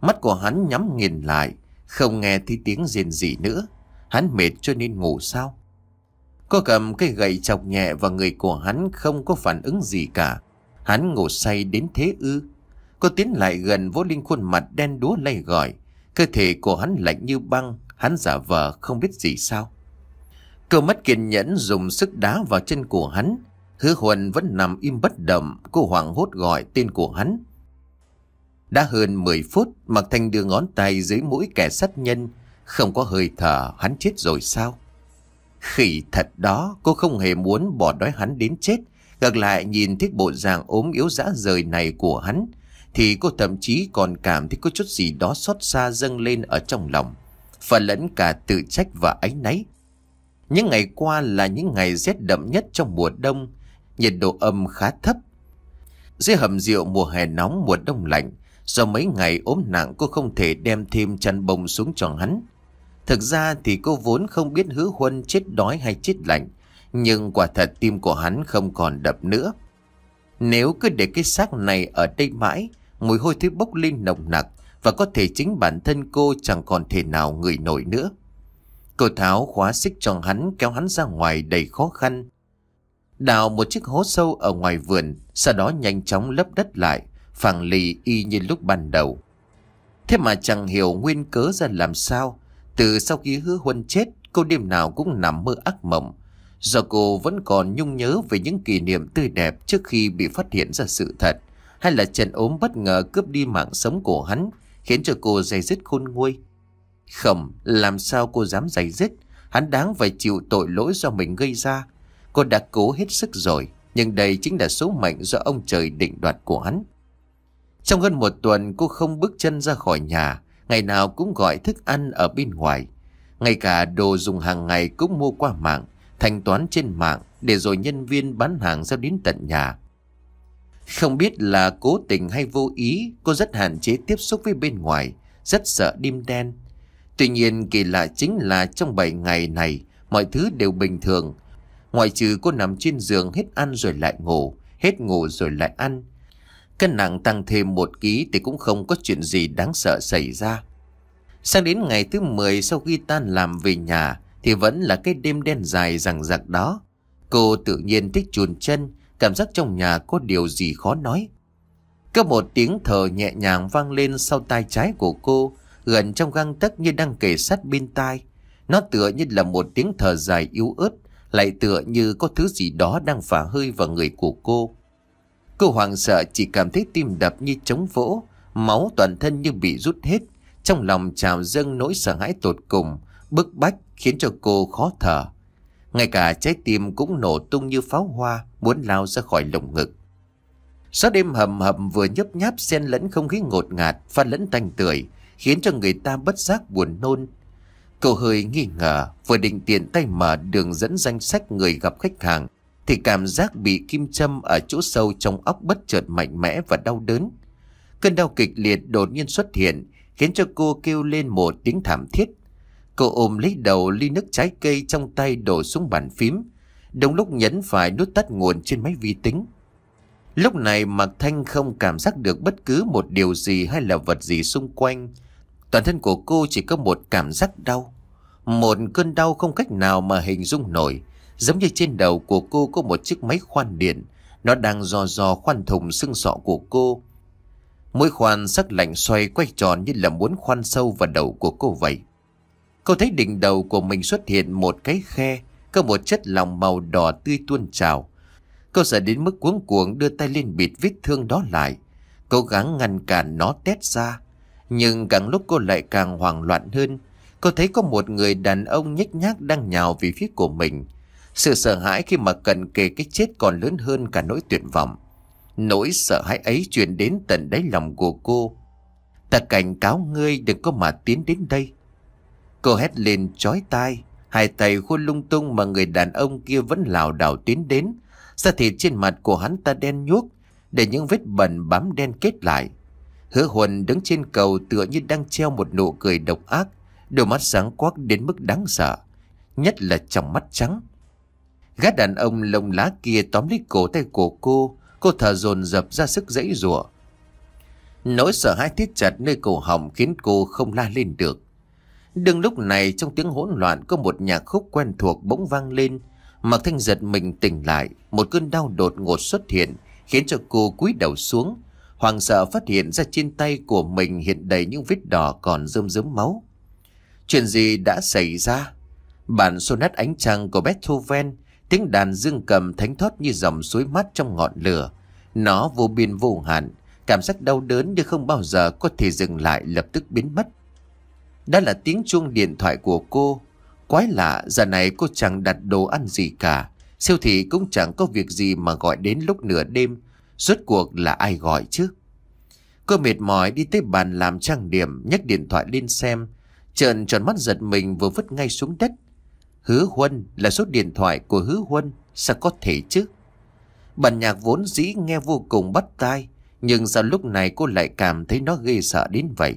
Mắt của hắn nhắm nghiền lại Không nghe thấy tiếng rên rỉ nữa Hắn mệt cho nên ngủ sao Cô cầm cây gậy chọc nhẹ vào người của hắn không có phản ứng gì cả Hắn ngủ say đến thế ư Cô tiến lại gần vỗ lên khuôn mặt đen đúa lay gọi Cơ thể của hắn lạnh như băng Hắn giả vờ không biết gì sao Cơ mất kiên nhẫn dùng sức đá vào chân của hắn Hứa huần vẫn nằm im bất động Cô hoảng hốt gọi tên của hắn Đã hơn 10 phút Mặc thanh đưa ngón tay dưới mũi kẻ sát nhân Không có hơi thở Hắn chết rồi sao Khỉ thật đó Cô không hề muốn bỏ đói hắn đến chết Ngược lại nhìn thấy bộ dạng ốm yếu dã rời này của hắn Thì cô thậm chí còn cảm thấy có chút gì đó xót xa dâng lên ở trong lòng và lẫn cả tự trách và áy náy Những ngày qua là những ngày rét đậm nhất trong mùa đông Nhiệt độ âm khá thấp Dưới hầm rượu mùa hè nóng mùa đông lạnh Do mấy ngày ốm nặng cô không thể đem thêm chăn bông xuống cho hắn Thực ra thì cô vốn không biết hứa huân chết đói hay chết lạnh nhưng quả thật tim của hắn không còn đập nữa Nếu cứ để cái xác này ở đây mãi Mùi hôi thối bốc lên nồng nặc Và có thể chính bản thân cô chẳng còn thể nào ngửi nổi nữa Cô tháo khóa xích tròn hắn kéo hắn ra ngoài đầy khó khăn Đào một chiếc hố sâu ở ngoài vườn Sau đó nhanh chóng lấp đất lại Phẳng lì y như lúc ban đầu Thế mà chẳng hiểu nguyên cớ ra làm sao Từ sau khi hứa huân chết Cô đêm nào cũng nằm mơ ác mộng do cô vẫn còn nhung nhớ về những kỷ niệm tươi đẹp trước khi bị phát hiện ra sự thật Hay là trận ốm bất ngờ cướp đi mạng sống của hắn Khiến cho cô dày dứt khôn nguôi Không, làm sao cô dám dày dứt Hắn đáng phải chịu tội lỗi do mình gây ra Cô đã cố hết sức rồi Nhưng đây chính là số mệnh do ông trời định đoạt của hắn Trong hơn một tuần cô không bước chân ra khỏi nhà Ngày nào cũng gọi thức ăn ở bên ngoài Ngay cả đồ dùng hàng ngày cũng mua qua mạng thanh toán trên mạng để rồi nhân viên bán hàng giao đến tận nhà. Không biết là cố tình hay vô ý, cô rất hạn chế tiếp xúc với bên ngoài, rất sợ đêm đen. Tuy nhiên kỳ lạ chính là trong 7 ngày này, mọi thứ đều bình thường. Ngoài trừ cô nằm trên giường hết ăn rồi lại ngủ, hết ngủ rồi lại ăn. Cân nặng tăng thêm một ký thì cũng không có chuyện gì đáng sợ xảy ra. Sang đến ngày thứ 10 sau khi tan làm về nhà, thì vẫn là cái đêm đen dài rằng rạc đó. Cô tự nhiên thích chuồn chân, cảm giác trong nhà có điều gì khó nói. Có một tiếng thở nhẹ nhàng vang lên sau tai trái của cô, gần trong găng tấc như đang kề sát bên tai. Nó tựa như là một tiếng thở dài yếu ớt, lại tựa như có thứ gì đó đang phả hơi vào người của cô. Cô hoàng sợ chỉ cảm thấy tim đập như trống vỗ, máu toàn thân như bị rút hết, trong lòng trào dâng nỗi sợ hãi tột cùng, bức bách khiến cho cô khó thở. Ngay cả trái tim cũng nổ tung như pháo hoa muốn lao ra khỏi lồng ngực. Gió đêm hầm hầm vừa nhấp nháp xen lẫn không khí ngột ngạt, pha lẫn tanh tưởi, khiến cho người ta bất giác buồn nôn. Cô hơi nghi ngờ, vừa định tiện tay mở đường dẫn danh sách người gặp khách hàng, thì cảm giác bị kim châm ở chỗ sâu trong óc bất chợt mạnh mẽ và đau đớn. Cơn đau kịch liệt đột nhiên xuất hiện, khiến cho cô kêu lên một tiếng thảm thiết. Cô ôm lấy đầu ly nước trái cây trong tay đổ xuống bàn phím. Đúng lúc nhấn phải nút tắt nguồn trên máy vi tính. Lúc này Mạc Thanh không cảm giác được bất cứ một điều gì hay là vật gì xung quanh. Toàn thân của cô chỉ có một cảm giác đau. Một cơn đau không cách nào mà hình dung nổi. Giống như trên đầu của cô có một chiếc máy khoan điện. Nó đang dò dò khoan thùng xương sọ của cô. Mũi khoan sắc lạnh xoay quay tròn như là muốn khoan sâu vào đầu của cô vậy. Cô thấy đỉnh đầu của mình xuất hiện một cái khe, có một chất lòng màu đỏ tươi tuôn trào. Cô sợ đến mức cuống cuồng đưa tay lên bịt vết thương đó lại, cố gắng ngăn cản nó tét ra. Nhưng càng lúc cô lại càng hoảng loạn hơn, cô thấy có một người đàn ông nhếch nhác đang nhào về phía của mình. Sự sợ hãi khi mà cần kề cái chết còn lớn hơn cả nỗi tuyệt vọng. Nỗi sợ hãi ấy truyền đến tận đáy lòng của cô. Ta cảnh cáo ngươi đừng có mà tiến đến đây. Cô hét lên chói tai, hai tay khuôn lung tung mà người đàn ông kia vẫn lảo đảo tiến đến. Da thịt trên mặt của hắn ta đen nhuốc, để những vết bẩn bám đen kết lại. Hứa Huân đứng trên cầu tựa như đang treo một nụ cười độc ác, đôi mắt sáng quắc đến mức đáng sợ, nhất là trong mắt trắng. Gã đàn ông lồng lá kia tóm lấy cổ tay của cô, cô thở dồn dập ra sức dãy rủa. Nỗi sợ hãi thiết chặt nơi cổ họng khiến cô không la lên được. Đương lúc này trong tiếng hỗn loạn có một nhạc khúc quen thuộc bỗng vang lên. Mạc Thanh giật mình tỉnh lại, một cơn đau đột ngột xuất hiện khiến cho cô cúi đầu xuống. Hoàng sợ phát hiện ra trên tay của mình hiện đầy những vết đỏ còn rơm rớm máu. Chuyện gì đã xảy ra? Bản sonat ánh trăng của Beethoven, tiếng đàn dương cầm thánh thoát như dòng suối mắt trong ngọn lửa. Nó vô biên vô hạn, cảm giác đau đớn như không bao giờ có thể dừng lại lập tức biến mất. Đó là tiếng chuông điện thoại của cô. Quái lạ, giờ này cô chẳng đặt đồ ăn gì cả. Siêu thị cũng chẳng có việc gì mà gọi đến lúc nửa đêm. Rốt cuộc là ai gọi chứ? Cô mệt mỏi đi tới bàn làm trang điểm, nhấc điện thoại lên xem. Trợn tròn mắt giật mình vừa vứt ngay xuống đất. Hứa Huân là số điện thoại của Hứa Huân, sao có thể chứ? Bản nhạc vốn dĩ nghe vô cùng bắt tai, nhưng sao lúc này cô lại cảm thấy nó ghê sợ đến vậy?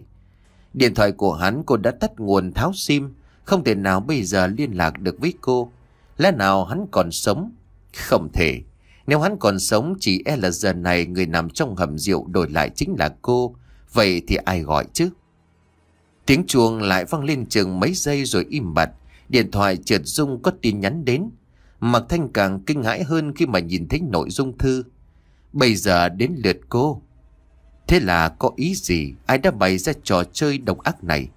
Điện thoại của hắn cô đã tắt nguồn tháo sim Không thể nào bây giờ liên lạc được với cô Lẽ nào hắn còn sống Không thể Nếu hắn còn sống chỉ e là giờ này Người nằm trong hầm rượu đổi lại chính là cô Vậy thì ai gọi chứ Tiếng chuông lại vang lên chừng mấy giây rồi im bặt Điện thoại trượt rung có tin nhắn đến Mạc Thanh càng kinh hãi hơn khi mà nhìn thấy nội dung thư Bây giờ đến lượt cô Thế là có ý gì ai đã bày ra trò chơi độc ác này?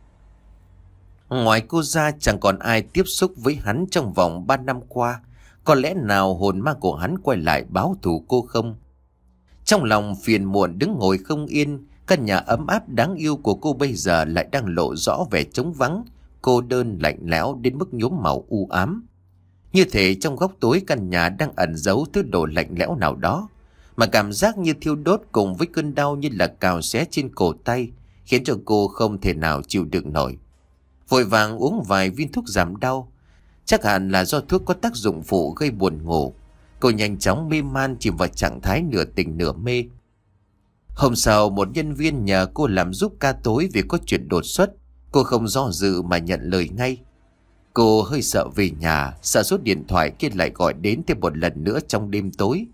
Ngoài cô ra chẳng còn ai tiếp xúc với hắn trong vòng 3 năm qua. Có lẽ nào hồn ma của hắn quay lại báo thù cô không? Trong lòng phiền muộn đứng ngồi không yên, căn nhà ấm áp đáng yêu của cô bây giờ lại đang lộ rõ vẻ trống vắng, cô đơn lạnh lẽo đến mức nhuốm màu u ám. Như thế trong góc tối căn nhà đang ẩn giấu thứ đồ lạnh lẽo nào đó mà cảm giác như thiêu đốt cùng với cơn đau như là cào xé trên cổ tay, khiến cho cô không thể nào chịu đựng nổi. Vội vàng uống vài viên thuốc giảm đau, chắc hẳn là do thuốc có tác dụng phụ gây buồn ngủ. Cô nhanh chóng mê man chìm vào trạng thái nửa tỉnh nửa mê. Hôm sau một nhân viên nhờ cô làm giúp ca tối vì có chuyện đột xuất, cô không do dự mà nhận lời ngay. Cô hơi sợ về nhà, sợ số điện thoại kia lại gọi đến thêm một lần nữa trong đêm tối.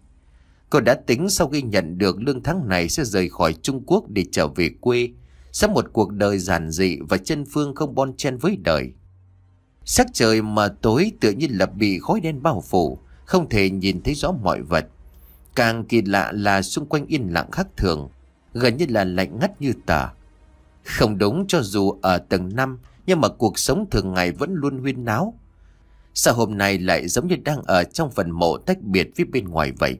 Cô đã tính sau khi nhận được lương tháng này sẽ rời khỏi Trung Quốc để trở về quê, sau một cuộc đời giản dị và chân phương không bon chen với đời. Sắc trời mà tối tự nhiên là bị khói đen bao phủ, không thể nhìn thấy rõ mọi vật. Càng kỳ lạ là xung quanh yên lặng khác thường, gần như là lạnh ngắt như tờ. Không đúng cho dù ở tầng 5, nhưng mà cuộc sống thường ngày vẫn luôn huyên náo. Sao hôm nay lại giống như đang ở trong phần mộ tách biệt với bên ngoài vậy?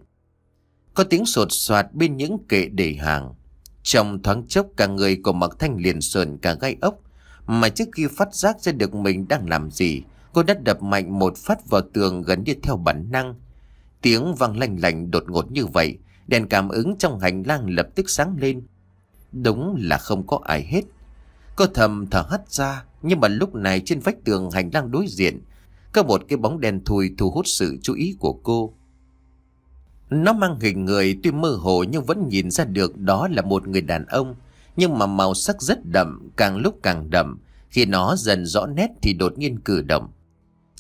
Có tiếng sột soạt bên những kệ để hàng. Trong thoáng chốc cả người của Mạc Thanh liền sờn cả gai ốc. Mà trước khi phát giác ra được mình đang làm gì, cô đã đập mạnh một phát vào tường gần như theo bản năng. Tiếng vang lanh lành đột ngột như vậy, đèn cảm ứng trong hành lang lập tức sáng lên. Đúng là không có ai hết. Cô thầm thở hắt ra, nhưng mà lúc này trên vách tường hành lang đối diện, có một cái bóng đèn thùi thu hút sự chú ý của cô. Nó mang hình người tuy mơ hồ nhưng vẫn nhìn ra được đó là một người đàn ông. Nhưng mà màu sắc rất đậm, càng lúc càng đậm. Khi nó dần rõ nét thì đột nhiên cử động.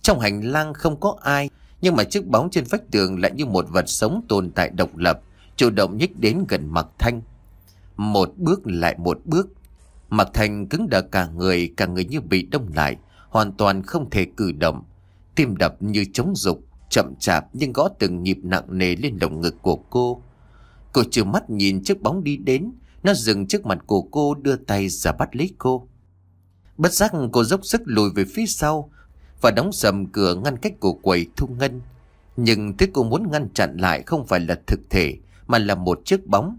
Trong hành lang không có ai, nhưng mà chiếc bóng trên vách tường lại như một vật sống tồn tại độc lập, chủ động nhích đến gần mặt Thanh. Một bước lại một bước. mặt Thanh cứng đờ cả người, cả người như bị đông lại, hoàn toàn không thể cử động. Tim đập như chống dục chậm chạp nhưng gõ từng nhịp nặng nề lên lồng ngực của cô. Cô chưa mắt nhìn chiếc bóng đi đến, nó dừng trước mặt của cô đưa tay ra bắt lấy cô. Bất giác cô dốc sức lùi về phía sau và đóng sầm cửa ngăn cách của quầy thu ngân. Nhưng thứ cô muốn ngăn chặn lại không phải là thực thể mà là một chiếc bóng.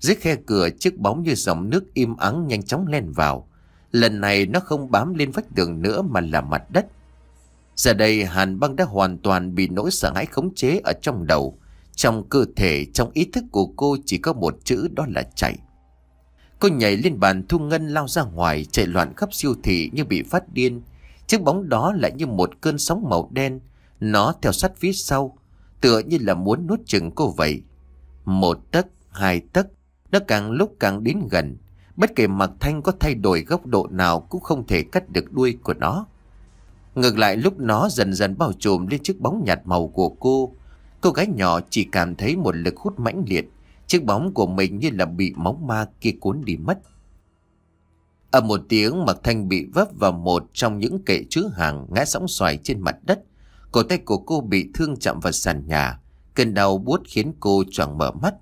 Dưới khe cửa chiếc bóng như dòng nước im ắng nhanh chóng len vào. Lần này nó không bám lên vách tường nữa mà là mặt đất. Giờ đây Hàn Băng đã hoàn toàn bị nỗi sợ hãi khống chế ở trong đầu. Trong cơ thể, trong ý thức của cô chỉ có một chữ đó là chạy. Cô nhảy lên bàn thu ngân lao ra ngoài chạy loạn khắp siêu thị như bị phát điên. Chiếc bóng đó lại như một cơn sóng màu đen. Nó theo sát phía sau, tựa như là muốn nuốt chừng cô vậy. Một tấc, hai tấc, nó càng lúc càng đến gần. Bất kể mặt Thanh có thay đổi góc độ nào cũng không thể cắt được đuôi của nó. Ngược lại lúc nó dần dần bao trùm lên chiếc bóng nhạt màu của cô Cô gái nhỏ chỉ cảm thấy một lực hút mãnh liệt Chiếc bóng của mình như là bị móng ma kia cuốn đi mất Ầm một tiếng Mạc Thanh bị vấp vào một trong những kệ chứa hàng ngã sóng xoài trên mặt đất Cổ tay của cô bị thương chạm vào sàn nhà Cơn đau buốt khiến cô choàng mở mắt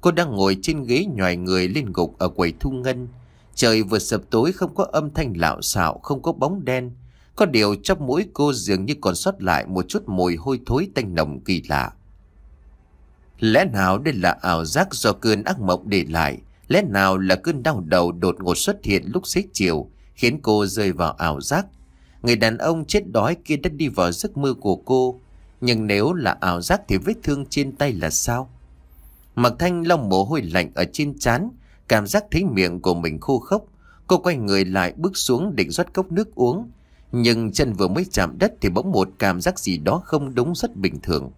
Cô đang ngồi trên ghế nhòi người lên gục ở quầy thu ngân Trời vừa sập tối không có âm thanh lạo xạo, không có bóng đen có điều trong mũi cô dường như còn sót lại một chút mùi hôi thối tanh nồng kỳ lạ. Lẽ nào đây là ảo giác do cơn ác mộng để lại? Lẽ nào là cơn đau đầu đột ngột xuất hiện lúc xế chiều khiến cô rơi vào ảo giác? Người đàn ông chết đói kia đã đi vào giấc mơ của cô. Nhưng nếu là ảo giác thì vết thương trên tay là sao? Mặc thanh long mồ hôi lạnh ở trên chán, cảm giác thấy miệng của mình khô khốc. Cô quay người lại bước xuống định rót cốc nước uống nhưng chân vừa mới chạm đất thì bỗng một cảm giác gì đó không đúng rất bình thường.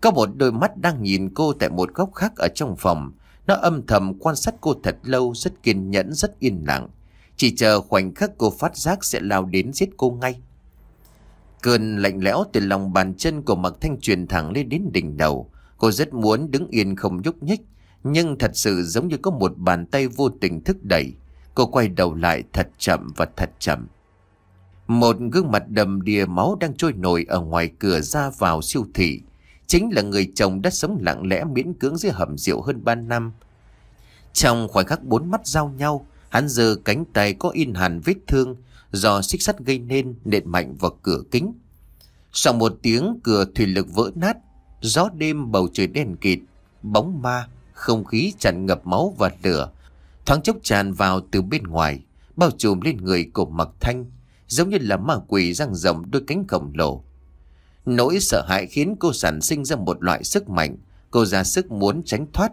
Có một đôi mắt đang nhìn cô tại một góc khác ở trong phòng. Nó âm thầm quan sát cô thật lâu, rất kiên nhẫn, rất yên lặng. Chỉ chờ khoảnh khắc cô phát giác sẽ lao đến giết cô ngay. Cơn lạnh lẽo từ lòng bàn chân của Mạc Thanh truyền thẳng lên đến đỉnh đầu. Cô rất muốn đứng yên không nhúc nhích, nhưng thật sự giống như có một bàn tay vô tình thức đẩy. Cô quay đầu lại thật chậm và thật chậm. Một gương mặt đầm đìa máu đang trôi nổi ở ngoài cửa ra vào siêu thị. Chính là người chồng đã sống lặng lẽ miễn cưỡng dưới hầm rượu hơn 3 năm. Trong khoảnh khắc bốn mắt giao nhau, hắn giờ cánh tay có in hẳn vết thương do xích sắt gây nên nện mạnh vào cửa kính. Sau một tiếng cửa thủy lực vỡ nát, gió đêm bầu trời đen kịt, bóng ma, không khí chặn ngập máu và lửa, thoáng chốc tràn vào từ bên ngoài, bao trùm lên người của Mặc Thanh giống như là ma quỷ răng rộng đôi cánh khổng lồ. Nỗi sợ hãi khiến cô sản sinh ra một loại sức mạnh, cô ra sức muốn tránh thoát.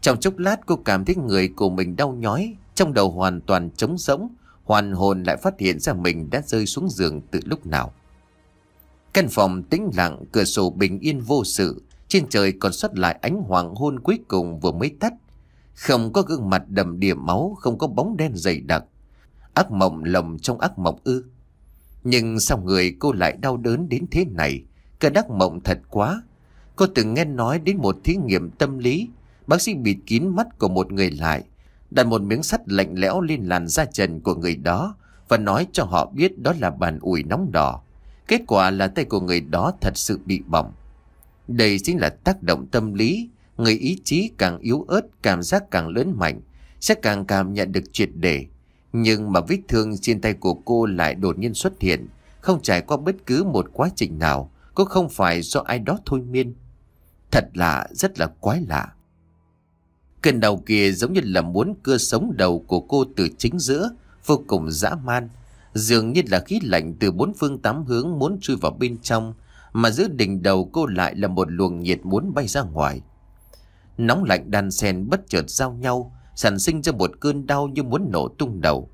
Trong chốc lát cô cảm thấy người của mình đau nhói, trong đầu hoàn toàn trống rỗng, hoàn hồn lại phát hiện ra mình đã rơi xuống giường từ lúc nào. Căn phòng tĩnh lặng, cửa sổ bình yên vô sự, trên trời còn xuất lại ánh hoàng hôn cuối cùng vừa mới tắt. Không có gương mặt đầm điểm máu, không có bóng đen dày đặc. Ác mộng lồng trong ác mộng ư. Nhưng sao người cô lại đau đớn đến thế này? cơ đắc mộng thật quá. Cô từng nghe nói đến một thí nghiệm tâm lý. Bác sĩ bịt kín mắt của một người lại, đặt một miếng sắt lạnh lẽo lên làn da trần của người đó và nói cho họ biết đó là bàn ủi nóng đỏ. Kết quả là tay của người đó thật sự bị bỏng. Đây chính là tác động tâm lý. Người ý chí càng yếu ớt, cảm giác càng lớn mạnh, sẽ càng cảm nhận được triệt để nhưng mà vết thương trên tay của cô lại đột nhiên xuất hiện, không trải qua bất cứ một quá trình nào, cũng không phải do ai đó thôi miên. Thật lạ, rất là quái lạ. Cơn đầu kia giống như là muốn cưa sống đầu của cô từ chính giữa, vô cùng dã man. Dường như là khí lạnh từ bốn phương tám hướng muốn chui vào bên trong, mà giữa đỉnh đầu cô lại là một luồng nhiệt muốn bay ra ngoài. Nóng lạnh đan xen bất chợt giao nhau, sản sinh ra một cơn đau như muốn nổ tung đầu.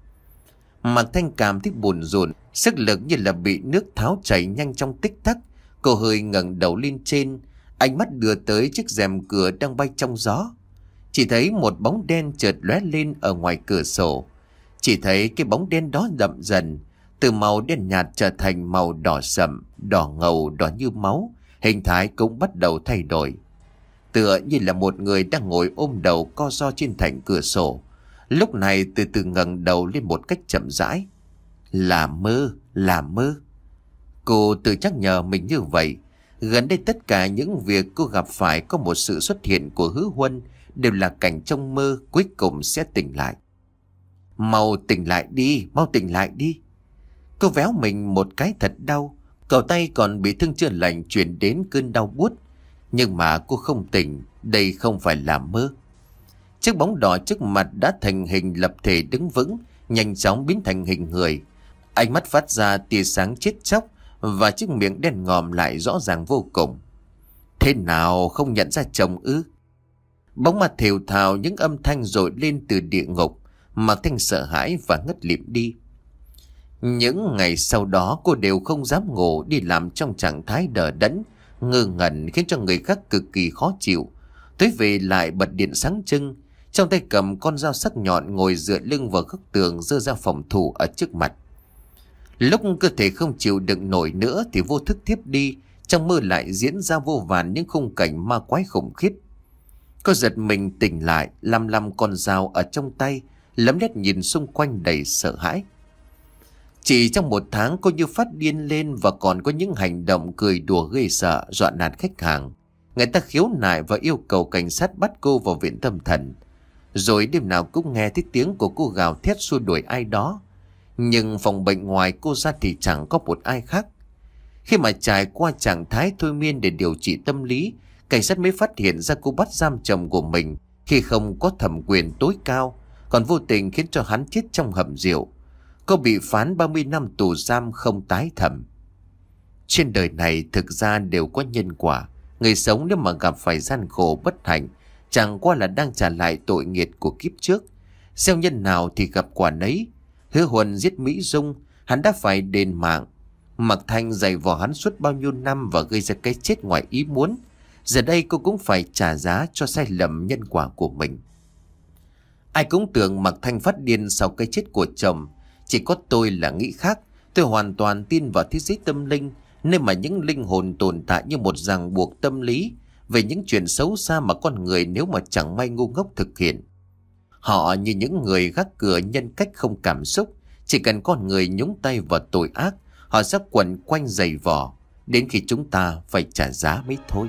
Mạc Thanh cảm thấy buồn rùn, sức lực như là bị nước tháo chảy nhanh trong tích tắc. Cô hơi ngẩng đầu lên trên, ánh mắt đưa tới chiếc rèm cửa đang bay trong gió. Chỉ thấy một bóng đen chợt lóe lên ở ngoài cửa sổ. Chỉ thấy cái bóng đen đó đậm dần, từ màu đen nhạt trở thành màu đỏ sậm, đỏ ngầu, đỏ như máu, hình thái cũng bắt đầu thay đổi tựa như là một người đang ngồi ôm đầu co do trên thành cửa sổ. Lúc này từ từ ngẩng đầu lên một cách chậm rãi. Là mơ, là mơ. Cô tự chắc nhờ mình như vậy. Gần đây tất cả những việc cô gặp phải có một sự xuất hiện của hứa huân đều là cảnh trong mơ cuối cùng sẽ tỉnh lại. Mau tỉnh lại đi, mau tỉnh lại đi. Cô véo mình một cái thật đau, cầu tay còn bị thương chưa lành chuyển đến cơn đau buốt nhưng mà cô không tỉnh, đây không phải là mơ. Chiếc bóng đỏ trước mặt đã thành hình lập thể đứng vững, nhanh chóng biến thành hình người. Ánh mắt phát ra tia sáng chết chóc và chiếc miệng đen ngòm lại rõ ràng vô cùng. Thế nào không nhận ra chồng ư? Bóng mặt thều thào những âm thanh rội lên từ địa ngục, mặc Thanh sợ hãi và ngất lịm đi. Những ngày sau đó cô đều không dám ngủ đi làm trong trạng thái đờ đẫn ngơ ngẩn khiến cho người khác cực kỳ khó chịu. Tới về lại bật điện sáng trưng, trong tay cầm con dao sắc nhọn ngồi dựa lưng vào góc tường dơ ra phòng thủ ở trước mặt. Lúc cơ thể không chịu đựng nổi nữa thì vô thức tiếp đi, trong mơ lại diễn ra vô vàn những khung cảnh ma quái khủng khiếp. Cô giật mình tỉnh lại, lăm lăm con dao ở trong tay, lấm nét nhìn xung quanh đầy sợ hãi. Chỉ trong một tháng cô như phát điên lên và còn có những hành động cười đùa gây sợ, dọa nạt khách hàng. Người ta khiếu nại và yêu cầu cảnh sát bắt cô vào viện tâm thần. Rồi đêm nào cũng nghe thấy tiếng của cô gào thét xua đuổi ai đó. Nhưng phòng bệnh ngoài cô ra thì chẳng có một ai khác. Khi mà trải qua trạng thái thôi miên để điều trị tâm lý, cảnh sát mới phát hiện ra cô bắt giam chồng của mình khi không có thẩm quyền tối cao, còn vô tình khiến cho hắn chết trong hầm rượu. Cô bị phán 30 năm tù giam không tái thẩm. Trên đời này thực ra đều có nhân quả. Người sống nếu mà gặp phải gian khổ bất hạnh, chẳng qua là đang trả lại tội nghiệt của kiếp trước. xem nhân nào thì gặp quả nấy. Hứa Huân giết Mỹ Dung, hắn đã phải đền mạng. Mặc Thanh dày vò hắn suốt bao nhiêu năm và gây ra cái chết ngoài ý muốn. Giờ đây cô cũng phải trả giá cho sai lầm nhân quả của mình. Ai cũng tưởng mặc Thanh phát điên sau cái chết của chồng chỉ có tôi là nghĩ khác, tôi hoàn toàn tin vào thế giới tâm linh, nên mà những linh hồn tồn tại như một ràng buộc tâm lý về những chuyện xấu xa mà con người nếu mà chẳng may ngu ngốc thực hiện. Họ như những người gác cửa nhân cách không cảm xúc, chỉ cần con người nhúng tay vào tội ác, họ sẽ quẩn quanh giày vò, đến khi chúng ta phải trả giá mới thôi.